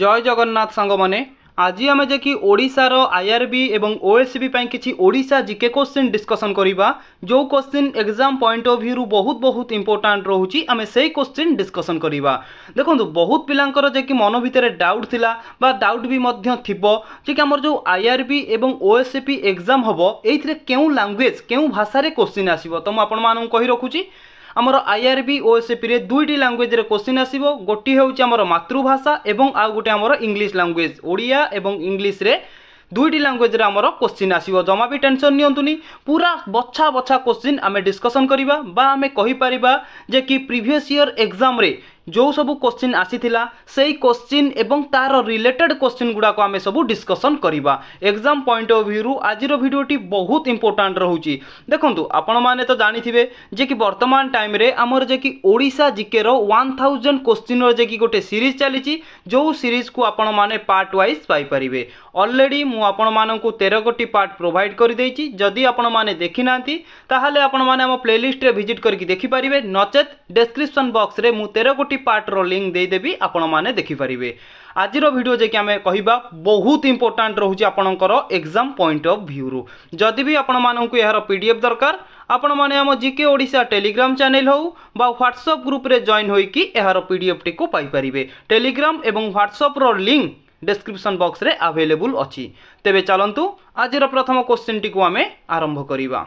জয় জগন্নাথ ସାଙ୍ଗମାନେ ଆଜି ଆମେ ଯାଇକି ଓଡ଼ିଶାର ଆଇ ଆର୍ ବି ଏବଂ ଓ ଏସ୍ ବି ପାଇଁ କିଛି ଓଡ଼ିଶା ଜିକେ କୋଶ୍ଚିନ୍ ଡିସ୍କସନ୍ କରିବା ଯେଉଁ କୋଶ୍ଚିନ୍ ଏକ୍ଜାମ୍ ପଏଣ୍ଟ ଅଫ୍ ଭ୍ୟୁରୁ ବହୁତ ବହୁତ ଇମ୍ପୋର୍ଟାଣ୍ଟ ରହୁଛି ଆମେ ସେଇ କୋଶ୍ଚିନ୍ ଡିସ୍କସନ୍ କରିବା ଦେଖନ୍ତୁ ବହୁତ ପିଲାଙ୍କର ଯାଇକି ମନ ଭିତରେ ଡାଉଟ୍ ଥିଲା ବା ଡାଉଟ୍ ବି ମଧ୍ୟ ଥିବ ଯେ କି ଆମର ଯେଉଁ ଆଇ ଆର୍ ବି ଏବଂ ଓ ଏସ୍ ପି ଏକ୍ଜାମ୍ ହେବ ଏଇଥିରେ କେଉଁ ଲାଙ୍ଗୁଏଜ୍ କେଉଁ ଭାଷାରେ କୋଶ୍ଚିନ୍ ଆସିବ ତ ମୁଁ ଆପଣମାନଙ୍କୁ କହି ରଖୁଛି আমার আইআরবি ও এসএপি দুইটি ল্যাঙ্গুয়েজের কোশ্চিন আসব গোটি হচ্ছে আমার মাতৃভাষা এবং আউ গোটে আমার ইংলিশ ল্যাঙ্গুয়েজ ওড়িয়া এবং ইংলিশে দুইটি ল্যাঙ্গুয়েজের আমার কোশ্চিন আসব জমা বি টেনশন নিয়ন্তুনি পুরা বছা বছা কোশ্চিন আমি ডিসকসন করা বা আমি কহিপার যে কি প্রিভিয়স ইয়ার এক্সামে जो सब क्वेश्चन आसी से क्वेश्चन एवं तार रिलेटेड क्वेश्चन गुड़ाक आम सब डिस्कसन करवा एग्जाम पॉइंट अफ भ्यू रु आज भिडटी बहुत इंपोर्टाट रोच देखूँ आपण मैंने तो जानी जे कि बर्तमान टाइम आमर जे कि जिके वन थाउजेंड क्वेश्चन जे कि गोटे सीरीज चली जो सीरीज को आपण मैंने पार्ट वाइज पाइपर ଅଲରେଡ଼ି ମୁଁ ଆପଣମାନଙ୍କୁ ତେର ଗୋଟି ପାର୍ଟ ପ୍ରୋଭାଇଡ଼ କରିଦେଇଛି ଯଦି ଆପଣମାନେ ଦେଖିନାହାନ୍ତି ତାହେଲେ ଆପଣମାନେ ଆମ ପ୍ଲେଲିଷ୍ଟରେ ଭିଜିଟ୍ କରିକି ଦେଖିପାରିବେ ନଚେତ୍ ଡେସ୍କ୍ରିପସନ୍ ବକ୍ସରେ ମୁଁ ତେର ଗୋଟି ପାର୍ଟର ଲିଙ୍କ୍ ଦେଇଦେବି ଆପଣମାନେ ଦେଖିପାରିବେ ଆଜିର ଭିଡ଼ିଓ ଯେକି ଆମେ କହିବା ବହୁତ ଇମ୍ପୋର୍ଟାଣ୍ଟ ରହୁଛି ଆପଣଙ୍କର ଏକ୍ଜାମ୍ ପଏଣ୍ଟ ଅଫ୍ ଭ୍ୟୁରୁ ଯଦି ବି ଆପଣମାନଙ୍କୁ ଏହାର ପି ଡି ଏଫ୍ ଦରକାର ଆପଣମାନେ ଆମ ଜିକେ ଓଡ଼ିଶା ଟେଲିଗ୍ରାମ ଚ୍ୟାନେଲ ହେଉ ବା ହ୍ୱାଟ୍ସଆପ୍ ଗ୍ରୁପରେ ଜଏନ୍ ହୋଇକି ଏହାର ପିଡ଼ିଏଫ୍ଟିକୁ ପାଇପାରିବେ ଟେଲିଗ୍ରାମ ଏବଂ ହ୍ୱାଟ୍ସଆପ୍ର ଲିଙ୍କ୍ ଡେସ୍କ୍ରିପସନ୍ ବକ୍ସରେ ଆଭେଲେବୁଲ୍ ଅଛି ତେବେ ଚାଲନ୍ତୁ ଆଜିର ପ୍ରଥମ କୋଶ୍ଚିନ୍ଟିକୁ ଆମେ ଆରମ୍ଭ କରିବା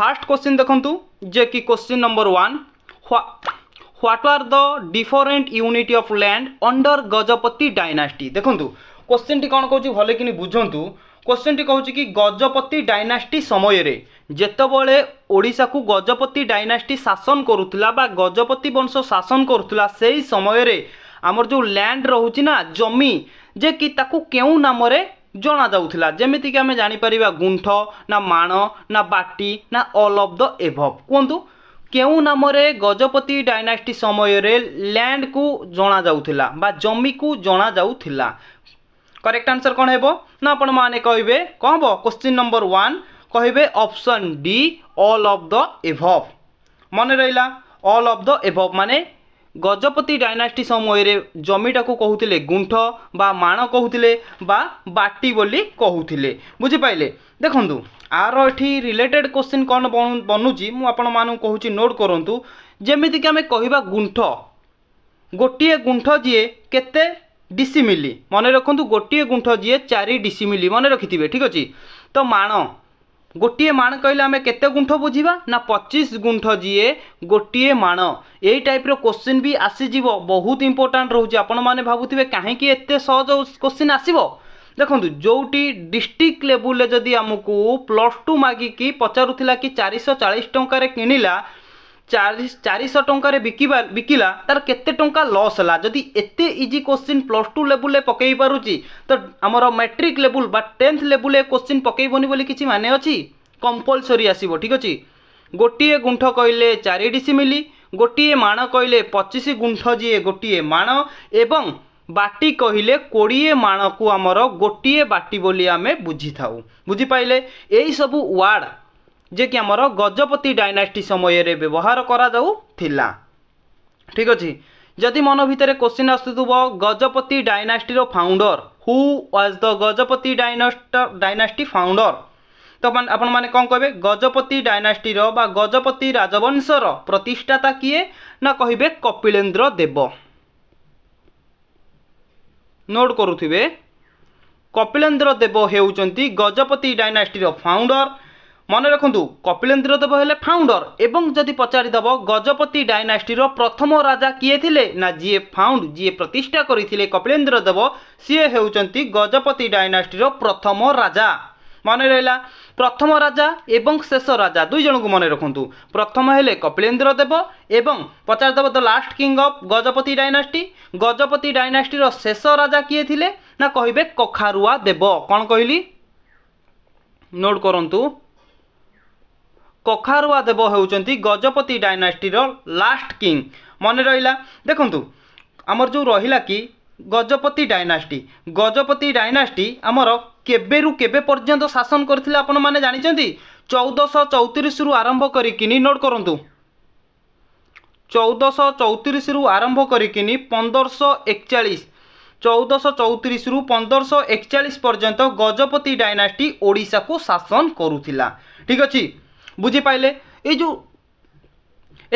ଫାର୍ଷ୍ଟ କୋଶ୍ଚିନ୍ ଦେଖନ୍ତୁ ଯେ କି question number one what are the different unity of land under Gajapati dynasty দেখুন কোশ্চেনটি কোণ কৌছি ভালো কিনি বুঝতু কোশ্চেনটি কৌছি কি গজপতি ডাইনাস্টি সময়ের যেতবে ওড়শাকু গজপতি ডাইনাস্টি শাসন করুলা বা গজপতি বংশ শাসন করুলা সেই সময়ের ଆମର ଯେଉଁ ଲ୍ୟାଣ୍ଡ ରହୁଛି ନା ଜମି ଯେ କି ତାକୁ କେଉଁ ନାମରେ ଜଣାଯାଉଥିଲା ଯେମିତିକି ଆମେ ଜାଣିପାରିବା ଗୁଣ୍ଠ ନା ମାଣ ନା ବାଟି ନା ଅଲ୍ ଅଫ୍ ଦ ଏଭଭ୍ କୁହନ୍ତୁ କେଉଁ ନାମରେ ଗଜପତି ଡାଇନାଷ୍ଟି ସମୟରେ ଲ୍ୟାଣ୍ଡକୁ ଜଣାଯାଉଥିଲା ବା ଜମିକୁ ଜଣାଯାଉଥିଲା କରେକ୍ଟ ଆନ୍ସର୍ କ'ଣ ହେବ ନା ଆପଣମାନେ କହିବେ କ'ଣ ହେବ କୋଶ୍ଚିନ୍ ନମ୍ବର ୱାନ୍ କହିବେ option D all of the above ମନେ ରହିଲା ଅଲ୍ ଅଫ୍ ଦ ଏଭଭ୍ ମାନେ ଗଜପତି ଡାଇନାଷ୍ଟି ସମୟରେ ଜମିଟାକୁ କହୁଥିଲେ ଗୁଣ୍ଠ ବା ମାଣ କହୁଥିଲେ ବା ବାଟି ବୋଲି କହୁଥିଲେ ବୁଝିପାରିଲେ ଦେଖନ୍ତୁ ଆର ଏଠି ରିଲେଟେଡ୍ କୋଶ୍ଚିନ୍ କ'ଣ ବନୁଛି ମୁଁ ଆପଣମାନଙ୍କୁ କହୁଛି ନୋଟ୍ କରନ୍ତୁ ଯେମିତିକି ଆମେ କହିବା ଗୁଣ୍ଠ ଗୋଟିଏ ଗୁଣ୍ଠ ଯିଏ କେତେ ଡିସିମିଲି ମନେ ରଖନ୍ତୁ ଗୋଟିଏ ଗୁଣ୍ଠ ଯିଏ ଚାରି ଡିସିମିଲି ମନେ ରଖିଥିବେ ଠିକ୍ ଅଛି ତ ମାଣ ଗୋଟିଏ ମାଣ କହିଲେ ଆମେ କେତେ ଗୁଣ୍ଠ ବୁଝିବା ନା ପଚିଶ ଗୁଣ୍ଠ ଯିଏ ଗୋଟିଏ ମାଣ ଏଇ ଟାଇପ୍ର କୋଶ୍ଚିନ୍ ବି ଆସିଯିବ ବହୁତ ଇମ୍ପୋର୍ଟାଣ୍ଟ ରହୁଛି ଆପଣମାନେ ଭାବୁଥିବେ କାହିଁକି ଏତେ ସହଜ କୋଶ୍ଚିନ୍ ଆସିବ ଦେଖନ୍ତୁ ଯେଉଁଠି ଡିଷ୍ଟ୍ରିକ୍ଟ ଲେବୁଲରେ ଯଦି ଆମକୁ ପ୍ଲସ୍ ଟୁ ମାଗିକି ପଚାରୁଥିଲା କି ଚାରିଶହ ଚାଳିଶ ଟଙ୍କାରେ କିଣିଲା ଚାରି ଚାରିଶହ ଟଙ୍କାରେ ବିକିବା ବିକିଲା ତାର କେତେ ଟଙ୍କା ଲସ୍ ହେଲା ଯଦି ଏତେ ଇଜି କୋଶ୍ଚିନ୍ ପ୍ଲସ୍ ଟୁ ଲେବୁଲ୍ରେ ପକାଇ ପାରୁଛି ତ ଆମର ମାଟ୍ରିକ୍ ଲେବୁଲ୍ ବା ଟେନ୍ଥ ଲେବୁଲ୍ରେ କୋଶ୍ଚିନ୍ ପକାଇବନି ବୋଲି କିଛି ମାନେ ଅଛି କମ୍ପଲସରି ଆସିବ ଠିକ୍ ଅଛି ଗୋଟିଏ ଗୁଣ୍ଠ କହିଲେ ଚାରି ଡିସିମିଲି ଗୋଟିଏ ମାଣ କହିଲେ ପଚିଶ ଗୁଣ୍ଠ ଯିଏ ଗୋଟିଏ ମାଣ ଏବଂ ବାଟି କହିଲେ କୋଡ଼ିଏ ମାଣକୁ ଆମର ଗୋଟିଏ ବାଟି ବୋଲି ଆମେ ବୁଝିଥାଉ ବୁଝିପାରିଲେ ଏହିସବୁ ୱାର୍ଡ଼ ଯିଏକି ଆମର ଗଜପତି ଡାଇନାଷ୍ଟି ସମୟରେ ବ୍ୟବହାର କରାଯାଉଥିଲା ଠିକ୍ ଅଛି ଯଦି ମନ ଭିତରେ କୋଶ୍ଚିନ୍ ଆସୁଥିବ ଗଜପତି ଡାଇନାଷ୍ଟିର founder who was the Gajapati dynasty founder ତ ଆପଣମାନେ କ'ଣ କହିବେ ଗଜପତି ଡାଇନାଷ୍ଟିର ବା ଗଜପତି ରାଜବଂଶର ପ୍ରତିଷ୍ଠାତା କିଏ ନା କହିବେ କପିଳେନ୍ଦ୍ର ଦେବ ନୋଟ୍ କରୁଥିବେ କପିଳେନ୍ଦ୍ର ଦେବ ହେଉଛନ୍ତି ଗଜପତି ଡାଇନାଷ୍ଟିର ଫାଉଣ୍ଡର ମନେ ରଖନ୍ତୁ କପିଳେନ୍ଦ୍ର ଦେବ ହେଲେ ଫାଉଣ୍ଡର ଏବଂ ଯଦି ପଚାରିଦେବ ଗଜପତି ଡାଇନାଷ୍ଟିର ପ୍ରଥମ ରାଜା କିଏ ଥିଲେ ନା ଯିଏ ଫାଉଣ୍ଡ ଯିଏ ପ୍ରତିଷ୍ଠା କରିଥିଲେ କପିଳେନ୍ଦ୍ର ଦେବ ସିଏ ହେଉଛନ୍ତି ଗଜପତି ଡାଇନାଷ୍ଟିର ପ୍ରଥମ ରାଜା ମନେ ରହିଲା ପ୍ରଥମ ରାଜା ଏବଂ ଶେଷ ରାଜା ଦୁଇ ଜଣଙ୍କୁ ମନେ ରଖନ୍ତୁ ପ୍ରଥମ ହେଲେ କପିଳେନ୍ଦ୍ର ଦେବ ଏବଂ ପଚାରିଦେବ the last king of Gajapati dynasty Gajapati ଡାଇନାଷ୍ଟିର ଶେଷ ରାଜା କିଏ ଥିଲେ ନା କହିବେ କଖାରୁଆ ଦେବ କ'ଣ କହିଲି ନୋଟ୍ କରନ୍ତୁ କଖାରୁଆ ଦେବ ହେଉଛନ୍ତି ଗଜପତି ଡାଇନାଷ୍ଟିର ଲାଷ୍ଟ କିଙ୍ଗ ମନେ ରହିଲା ଦେଖନ୍ତୁ ଆମର ଯେଉଁ ରହିଲା କି ଗଜପତି ଡାଇନାଷ୍ଟି ଗଜପତି ଡାଇନାଷ୍ଟି ଆମର କେବେରୁ କେବେ ପର୍ଯ୍ୟନ୍ତ ଶାସନ କରିଥିଲେ ଆପଣମାନେ ଜାଣିଛନ୍ତି ଚଉଦଶହ ଚଉତିରିଶରୁ ଆରମ୍ଭ କରିକିନି ନୋଟ୍ କରନ୍ତୁ ଚଉଦଶହ ଚଉତିରିଶରୁ ଆରମ୍ଭ କରିକିନି ପନ୍ଦରଶହ ଏକଚାଳିଶ ଚଉଦଶହ ଚଉତିରିଶରୁ ପନ୍ଦରଶହ ଏକଚାଳିଶ ପର୍ଯ୍ୟନ୍ତ ଗଜପତି ଡାଇନାଷ୍ଟି ଓଡ଼ିଶାକୁ ଶାସନ କରୁଥିଲା ଠିକ୍ ଅଛି ବୁଝିପାରିଲେ ଏଇ ଯେଉଁ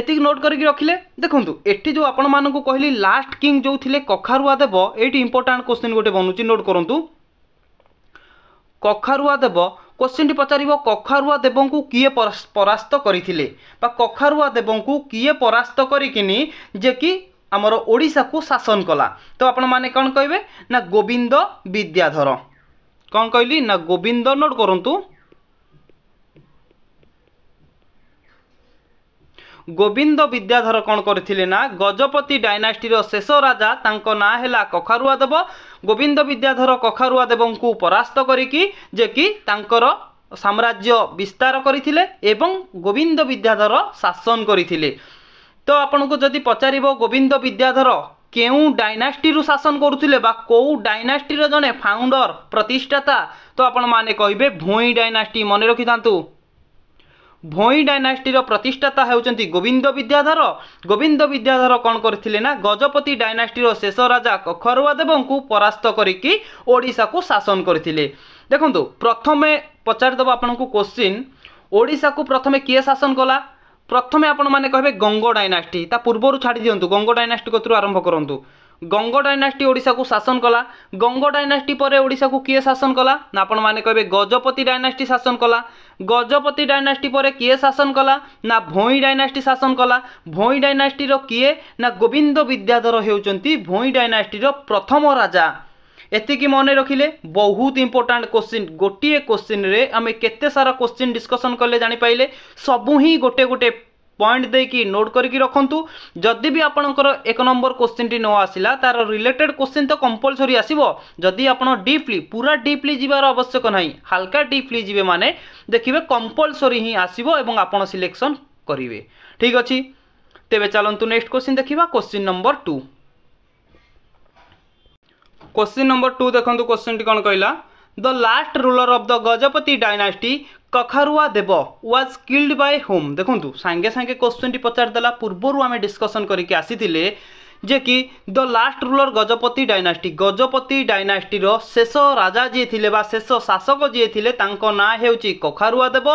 ଏତିକି ନୋଟ୍ କରିକି ରଖିଲେ ଦେଖନ୍ତୁ ଏଠି ଯେଉଁ ଆପଣମାନଙ୍କୁ କହିଲି ଲାଷ୍ଟ କିଙ୍ଗ ଯେଉଁ ଥିଲେ କଖାରୁଆ ଦେବ ଏଇଠି ଇମ୍ପୋର୍ଟାଣ୍ଟ କ୍ୱେଶ୍ଚିନ୍ ଗୋଟେ ବନୁଛି ନୋଟ୍ କରନ୍ତୁ କଖାରୁଆ ଦେବ କ୍ୱେଶ୍ଚିନ୍ଟି ପଚାରିବ କଖାରୁଆ ଦେବଙ୍କୁ କିଏ ପରାସ୍ତ କରିଥିଲେ ବା କଖାରୁଆ ଦେବଙ୍କୁ କିଏ ପରାସ୍ତ କରିକିନି ଯେ କି ଆମର ଓଡ଼ିଶାକୁ ଶାସନ କଲା ତ ଆପଣମାନେ କ'ଣ କହିବେ ନା ଗୋବିନ୍ଦ ବିଦ୍ୟାଧର କ'ଣ କହିଲି ନା ଗୋବିନ୍ଦ ନୋଟ୍ କରନ୍ତୁ ଗୋବିନ୍ଦ ବିଦ୍ୟାଧର କ'ଣ କରିଥିଲେ ନା ଗଜପତି ଡାଇନାଷ୍ଟିର ଶେଷ ରାଜା ତାଙ୍କ ନାଁ ହେଲା କଖାରୁଆ ଦେବ ଗୋବିନ୍ଦ ବିଦ୍ୟାଧର କଖାରୁଆ ଦେବଙ୍କୁ ପରାସ୍ତ କରିକି ଯେ କି ତାଙ୍କର ସାମ୍ରାଜ୍ୟ ବିସ୍ତାର କରିଥିଲେ ଏବଂ ଗୋବିନ୍ଦ ବିଦ୍ୟାଧର ଶାସନ କରିଥିଲେ ତ ଆପଣଙ୍କୁ ଯଦି ପଚାରିବ ଗୋବିନ୍ଦ ବିଦ୍ୟାଧର କେଉଁ ଡାଇନାଷ୍ଟିରୁ ଶାସନ କରୁଥିଲେ ବା କେଉଁ ଡାଇନାଷ୍ଟିର ଜଣେ ଫାଉଣ୍ଡର ପ୍ରତିଷ୍ଠାତା ତ ଆପଣମାନେ କହିବେ ଭୂଇଁ ଡାଇନାଷ୍ଟି ମନେ ରଖିଥାନ୍ତୁ ଭୋଇ ଡାଇନାଷ୍ଟିର ପ୍ରତିଷ୍ଠାତା ହେଉଛନ୍ତି ଗୋବିନ୍ଦ ବିଦ୍ୟାଧର ଗୋବିନ୍ଦ ବିଦ୍ୟାଧର କ'ଣ କରିଥିଲେ ନା ଗଜପତି ଡାଇନାଷ୍ଟିର ଶେଷ ରାଜା କଖରୁଆ ଦେବଙ୍କୁ ପରାସ୍ତ କରିକି ଓଡ଼ିଶାକୁ ଶାସନ କରିଥିଲେ ଦେଖନ୍ତୁ ପ୍ରଥମେ ପଚାରିଦେବ ଆପଣଙ୍କୁ କୋଶ୍ଚିନ୍ ଓଡ଼ିଶାକୁ ପ୍ରଥମେ କିଏ ଶାସନ କଲା ପ୍ରଥମେ ଆପଣମାନେ କହିବେ ଗଙ୍ଗ ଡାଇନାଷ୍ଟି ତା ପୂର୍ବରୁ ଛାଡ଼ି ଦିଅନ୍ତୁ ଗଙ୍ଗ ଡାଇନାଷ୍ଟି କତିରୁ ଆରମ୍ଭ କରନ୍ତୁ গংগ ডাইনাষ্টি ওড়শা শাসন কলা গঙ্গ ডাইনাষ্টি পরে ওড়শা কি শাসন কলা না আপনার মানে কবে গজপতি ডাইনাষ্টি শাসন কলা গজপতি ডাইনাষ্টি পরে কি শাসন কলা না ভূঁই ডাইনাষ্টি শাসন কলা ভূঁই ডাইনাষ্টির কি না গোবিন্দ বিদ্যাধর হচ্ছেন ভূঁই ডাইনাষ্টির প্রথম রাজা এতিকি মনে রখিলে বহুত ইম্পর্টাট কোশ্চিন গোটিয়ে কোশ্চিনে আমি কেতে সারা কোশ্চিন ডিসকসন কলে জাঁপাইলে সবু হি গোটে গোটে পয়েন্ট দিয়ে নোট করি রাখতু যদি বি আপনার এক নম্বর কোশ্চিনটি ন আসিলা তার রিলেটেড কোশ্চিন তো কম্পলসরি আসব যদি আপনার ডিপলি পুরা ডিপলি যাবার আবশ্যক না হালকা ডিপলি যাবে মানে দেখবে কম্পলসরি হি আসব এবং আপনার সিলেকশন করবে ঠিক আছে তেবে চালু নেক্সট কোশ্চিন দেখা question number two question number two দেখুন কোশ্চিনটি কম কহিলা the last ruler of the Gajapati dynasty Kakharua Deb was killed by whom দেখুন সাগে সাগে কোশ্চেনটি পচারিদেলা পূর্বর আমি ডিসকসন করি আসিলে যে কি the last ruler Gajapati dynasty Gajapati ডাইনাস্টির শেষ রাজা যিয়ে বা শেষ শাসক যিয়ে থিলে না হচ্ছে কখারুয়া দেব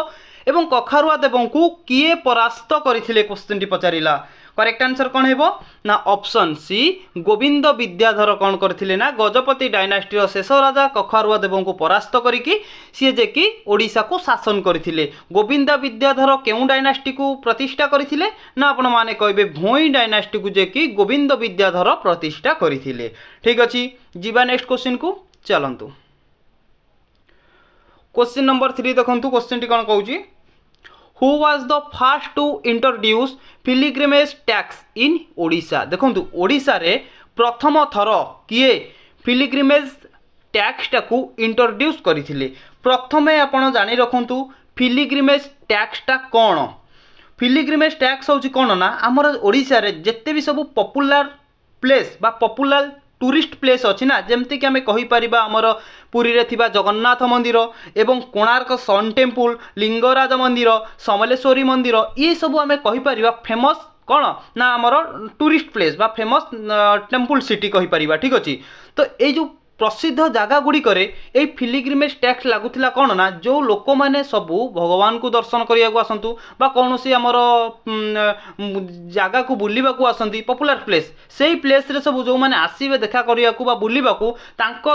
এবং কখারুয়া দেবঙ্কু কিয়ে পরাস্ত করিথিলে কোশ্চেনটি পচারিলা କରେକ୍ଟ ଆନ୍ସର କ'ଣ ହେବ ନା ଅପସନ୍ ସି ଗୋବିନ୍ଦ ବିଦ୍ୟାଧର କ'ଣ କରିଥିଲେ ନା ଗଜପତି ଡାଇନାଷ୍ଟ୍ରିର ଶେଷ ରାଜା କଖାରୁଆ ଦେବଙ୍କୁ ପରାସ୍ତ କରିକି ସିଏ ଯେ କି ଓଡ଼ିଶାକୁ ଶାସନ କରିଥିଲେ ଗୋବିନ୍ଦ ବିଦ୍ୟାଧର କେଉଁ ଡାଇନାଷ୍ଟିକୁ ପ୍ରତିଷ୍ଠା କରିଥିଲେ ନା ଆପଣମାନେ କହିବେ ଭୂଇଁ ଡାଇନାଷ୍ଟିକୁ ଯେ କି ଗୋବିନ୍ଦ ବିଦ୍ୟାଧର ପ୍ରତିଷ୍ଠା କରିଥିଲେ ଠିକ୍ ଅଛି ଯିବା ନେକ୍ସଟ କ୍ୱେଶ୍ଚିନ୍କୁ ଚାଲନ୍ତୁ କୋଶ୍ଚିନ୍ ନମ୍ବର ଥ୍ରୀ ଦେଖନ୍ତୁ କୋଶ୍ଚିନ୍ଟି କ'ଣ କହୁଛି who was the first to introduce pilgrimage tax in Odisha ଦେଖନ୍ତୁ ଓଡ଼ିଶାରେ ପ୍ରଥମ ଥର କିଏ ପିଲିଗ୍ରିମେଜ୍ ଟ୍ୟାକ୍ସଟାକୁ ଇଣ୍ଟ୍ରୋଡ୍ୟୁସ୍ କରିଥିଲେ ପ୍ରଥମେ ଆପଣ ଜାଣି ରଖନ୍ତୁ ପିଲିଗ୍ରିମେଜ୍ ଟ୍ୟାକ୍ସଟା କ'ଣ ପିଲିଗ୍ରିମେଜ୍ ଟ୍ୟାକ୍ସ ହେଉଛି କ'ଣ ନା ଆମର ଓଡ଼ିଶାରେ ଯେତେ ବି ସବୁ ପପୁଲାର ପ୍ଲେସ୍ ବା ପପୁଲାର টুরিস্ট প্লেস অছি না যেমিতিকি আমি কহিপারিবা আমার পুরীরে থিবা জগন্নাথ মন্দির এবং কোণার্ক সন টেম্পল লিঙ্গরাজ মন্দির সমলেশ্বরী মন্দির এসব আমি কহিপারিবা ফেমস কোণ না আমার টুরিস্ট প্লেস বা ফেমস টেম্পল সিটি কহিপারিবা ঠিক আছে তো এই যে ପ୍ରସିଦ୍ଧ ଜାଗା ଗୁଡ଼ିକରେ ଏଇ ଫିଲିଗ୍ରିମେଜ୍ ଟ୍ୟାକ୍ସ ଲାଗୁଥିଲା କ'ଣ ନା ଯେଉଁ ଲୋକମାନେ ସବୁ ଭଗବାନଙ୍କୁ ଦର୍ଶନ କରିବାକୁ ଆସନ୍ତୁ ବା କୌଣସି ଆମର ଜାଗାକୁ ବୁଲିବାକୁ ଆସନ୍ତି ପପୁଲାର ପ୍ଲେସ୍ ସେଇ ପ୍ଲେସ୍ରେ ସବୁ ଯେଉଁମାନେ ଆସିବେ ଦେଖା କରିବାକୁ ବା ବୁଲିବାକୁ ତାଙ୍କ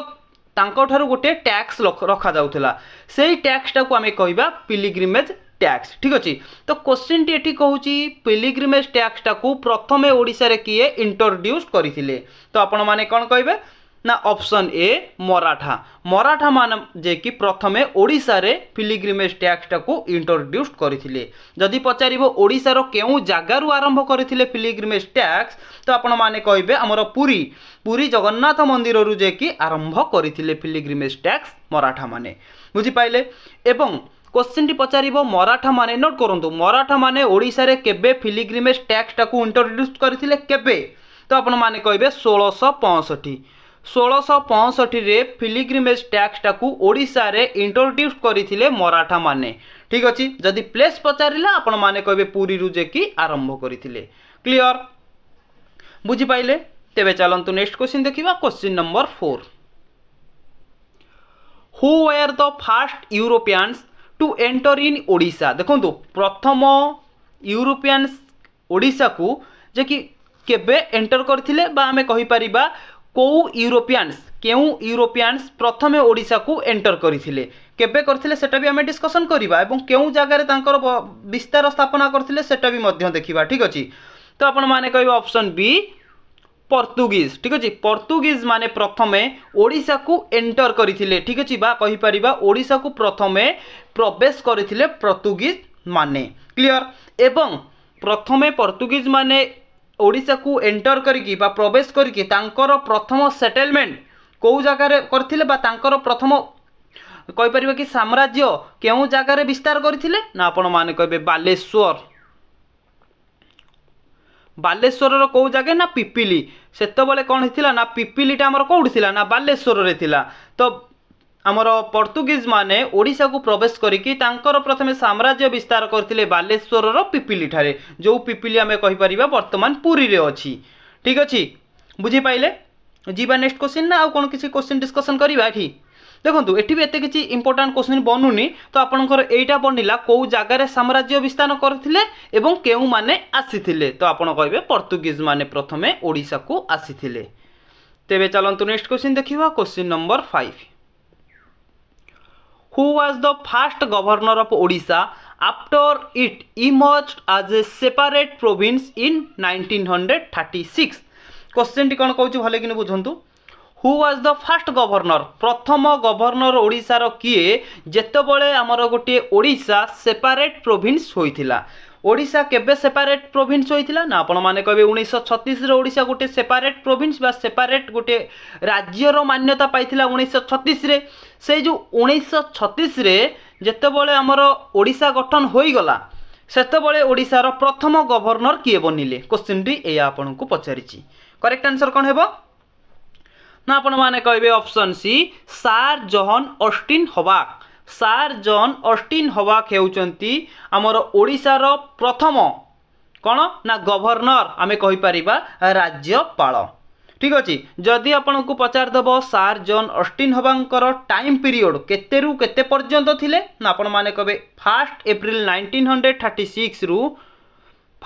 ତାଙ୍କଠାରୁ ଗୋଟିଏ ଟ୍ୟାକ୍ସ ରଖାଯାଉଥିଲା ସେଇ ଟ୍ୟାକ୍ସଟାକୁ ଆମେ କହିବା ପିଲିଗ୍ରିମେଜ୍ ଟ୍ୟାକ୍ସ ଠିକ୍ ଅଛି ତ କୋଶ୍ଚିନ୍ଟି ଏଠି କହୁଛି ପିଲିଗ୍ରିମେଜ୍ ଟ୍ୟାକ୍ସଟାକୁ ପ୍ରଥମେ ଓଡ଼ିଶାରେ କିଏ ইন্টরড্যুস କରିଥିଲେ ତ ଆପଣମାନେ କଣ କହିବେ ନା ଅପସନ୍ ଏ ମରାଠା ମରାଠାମାନେ ଯେ କି ପ୍ରଥମେ ଓଡ଼ିଶାରେ ପିଲିଗ୍ରିମେଜ୍ ଟ୍ୟାକ୍ସଟାକୁ ଇଣ୍ଟ୍ରୋଡ୍ୟୁସ୍ କରିଥିଲେ ଯଦି ପଚାରିବ ଓଡ଼ିଶାର କେଉଁ ଜାଗାରୁ ଆରମ୍ଭ କରିଥିଲେ ପିଲିଗ୍ରିମେଜ୍ ଟ୍ୟାକ୍ସ ତ ଆପଣମାନେ କହିବେ ଆମର ପୁରୀ ପୁରୀ ଜଗନ୍ନାଥ ମନ୍ଦିରରୁ ଯେ କି ଆରମ୍ଭ କରିଥିଲେ ପିଲିଗ୍ରିମେଜ୍ ଟ୍ୟାକ୍ସ ମରାଠାମାନେ ବୁଝିପାରିଲେ ଏବଂ কোশ্চিনটি পচারিব মরাঠা মানে নোট করতু মরাঠা মানে ওড়শার কেবে ফিলিগ্রিমেজ ট্যাক্সটা ইন্ট্রোড্যুস করে কেবে তো আপনার কবে ষোলশ পঁয়ষঠি ଷୋହଳଶହ ପଞ୍ଚଷଠିରେ ପିଲିଗ୍ରିମେଜ୍ ଟ୍ୟାକ୍ସଟାକୁ ଓଡ଼ିଶାରେ ଇଣ୍ଟ୍ରୋଡ୍ୟୁସ୍ କରିଥିଲେ ମରାଠାମାନେ ଠିକ୍ ଅଛି ଯଦି ପ୍ଲେସ୍ ପଚାରିଲା ଆପଣମାନେ କହିବେ ପୁରୀରୁ ଯେକି ଆରମ୍ଭ କରିଥିଲେ କ୍ଲିଅର୍ ବୁଝିପାରିଲେ ତେବେ ଚାଲନ୍ତୁ ନେକ୍ସଟ କ୍ୱେଶ୍ଚିନ୍ ଦେଖିବା question number four who were the first Europeans to enter in Odisha ଦେଖନ୍ତୁ ପ୍ରଥମ ୟୁରୋପିଆନ୍ସ ଓଡ଼ିଶାକୁ ଯେ କି କେବେ ଏଣ୍ଟର କରିଥିଲେ ବା ଆମେ କହିପାରିବା কেউ ইউরোপিয়ানস কেউ ইউরোপিয়ানস প্রথমে কু এন্টর করে কেবে করে সেটা বি আমি ডিসকসন করা এবং কেউ জায়গায় তাঁর বিস্তার স্থাপনা করে সেটা বি দেখা ঠিক আছে তো আপনার মানে কহবে অপশন বি পর্তুগিজ ঠিক আছে পর্তুগিজ মানে প্রথমে কু এন্টর করে ঠিক আছে বা কহিপার কু প্রথমে প্রবেশ করে পর্তুগিজ মানে ক্লিয়ার এবং প্রথমে পর্তুগিজ মানে ଓଡ଼ିଶାକୁ ଏଣ୍ଟର କରିକି ବା ପ୍ରବେଶ କରିକି ତାଙ୍କର ପ୍ରଥମ ସେଟେଲମେଣ୍ଟ କେଉଁ ଜାଗାରେ କରିଥିଲେ ବା ତାଙ୍କର ପ୍ରଥମ କହିପାରିବା କି ସାମ୍ରାଜ୍ୟ କେଉଁ ଜାଗାରେ ବିସ୍ତାର କରିଥିଲେ ନା ଆପଣମାନେ କହିବେ ବାଲେଶ୍ୱର ବାଲେଶ୍ୱରର କେଉଁ ଜାଗା ନା ପିପିଲି ସେତେବେଳେ କ'ଣ ହେଇଥିଲା ନା ପିପିଲିଟା ଆମର କେଉଁଠି ଥିଲା ନା ବାଲେଶ୍ୱରରେ ଥିଲା ତ ଆମର ପର୍ତ୍ତୁଗୀଜମାନେ ଓଡ଼ିଶାକୁ ପ୍ରବେଶ କରିକି ତାଙ୍କର ପ୍ରଥମେ ସାମ୍ରାଜ୍ୟ ବିସ୍ତାର କରିଥିଲେ ବାଲେଶ୍ୱରର ପିପିଲିଠାରେ ଯେଉଁ ପିପିଲି ଆମେ କହିପାରିବା ବର୍ତ୍ତମାନ ପୁରୀରେ ଅଛି ଠିକ୍ ଅଛି ବୁଝିପାରିଲେ ଯିବା ନେକ୍ସଟ କୋଶ୍ଚିନ୍ ନା ଆଉ କ'ଣ କିଛି କୋଶ୍ଚିନ୍ ଡିସ୍କସନ୍ କରିବା ଏଠି ଦେଖନ୍ତୁ ଏଠି ବି ଏତେ କିଛି ଇମ୍ପୋର୍ଟାଣ୍ଟ କୋଶ୍ଚିନ୍ ବନୁନି ତ ଆପଣଙ୍କର ଏଇଟା ବନିଲା କେଉଁ ଜାଗାରେ ସାମ୍ରାଜ୍ୟ ବିସ୍ତାର କରିଥିଲେ ଏବଂ କେଉଁମାନେ ଆସିଥିଲେ ତ ଆପଣ କହିବେ ପର୍ତ୍ତୁଗୀଜମାନେ ପ୍ରଥମେ ଓଡ଼ିଶାକୁ ଆସିଥିଲେ ତେବେ ଚାଲନ୍ତୁ ନେକ୍ସଟ କୋଶ୍ଚିନ୍ ଦେଖିବା question number five who was the first governor of Odisha after it emerged as a separate province in 1936 question ti kon kauchu bhale kin bujhantu who was the first governor prathama governor odisha ro kie jete bale amaro gotie odisha separate province hoithila Odisha কেবে separate প্রোভিন্স হয়েছিল না আপনার কে উনিশশো ছতিশে ওড়িশা গোটে separate প্রোভিন্স বা separate গোটে রাজ্যর মান্যতা পাই উনিশশো ছতিশে সেই যে উনিশশো ছতিশে যেতবে আমার ওড়িশা গঠন হয়ে গলা সেতবে ওড়িশার প্রথম গভর্নর কিয়ে বনিলে কোশ্চিনটি এই আপনার পচারিছি করেক্ট আনসর কম হব না আপনার কে option C sir John Austin Hubback sir John Austin Hubback ହେଉଛନ୍ତି ଆମର ଓଡ଼ିଶାର ପ୍ରଥମ କ'ଣ ନା ଗଭର୍ଣ୍ଣର ଆମେ କହିପାରିବା ରାଜ୍ୟପାଳ ଠିକ୍ ଅଛି ଯଦି ଆପଣଙ୍କୁ ପଚାରିଦେବ ସାର୍ ଜନ୍ ଅଷ୍ଟିନ୍ ହବାଙ୍କର ଟାଇମ୍ ପିରିୟଡ଼ କେତେରୁ କେତେ ପର୍ଯ୍ୟନ୍ତ ଥିଲେ ନା ଆପଣମାନେ କହିବେ first April nineteen hundred thirty ସିକ୍ସରୁ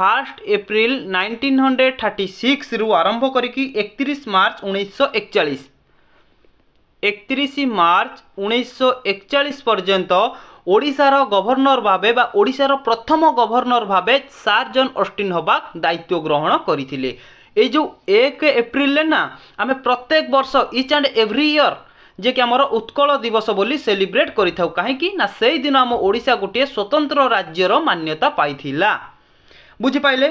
first April nineteen hundred thirty ସିକ୍ସରୁ ଆରମ୍ଭ କରିକି ଏକତିରିଶ ମାର୍ଚ୍ଚ ଉଣେଇଶହ ଏକଚାଳିଶ একত্রিশ মার্চ উনিশশো একচাশ পর্যন্ত ওড়িশার গভর্নর ভাবে বা ওড়িশার প্রথম গভর্নর ভাবে সার জন অস্টিন হবাক দায়িত্ব গ্রহণ করে এই যে এক এপ্রিল না আমি প্রত্যেক বর্ষ ইচ আন্ড এভ্রি ইয়র যে কি আমার উৎকল দিবস বলে সেলিব্রেট করে থাকু কী না সেই দিন আমার ওড়িশা গোটিয়ে স্বতন্ত্র রাজ্যর মান্যতা পাই বুঝিপাইলে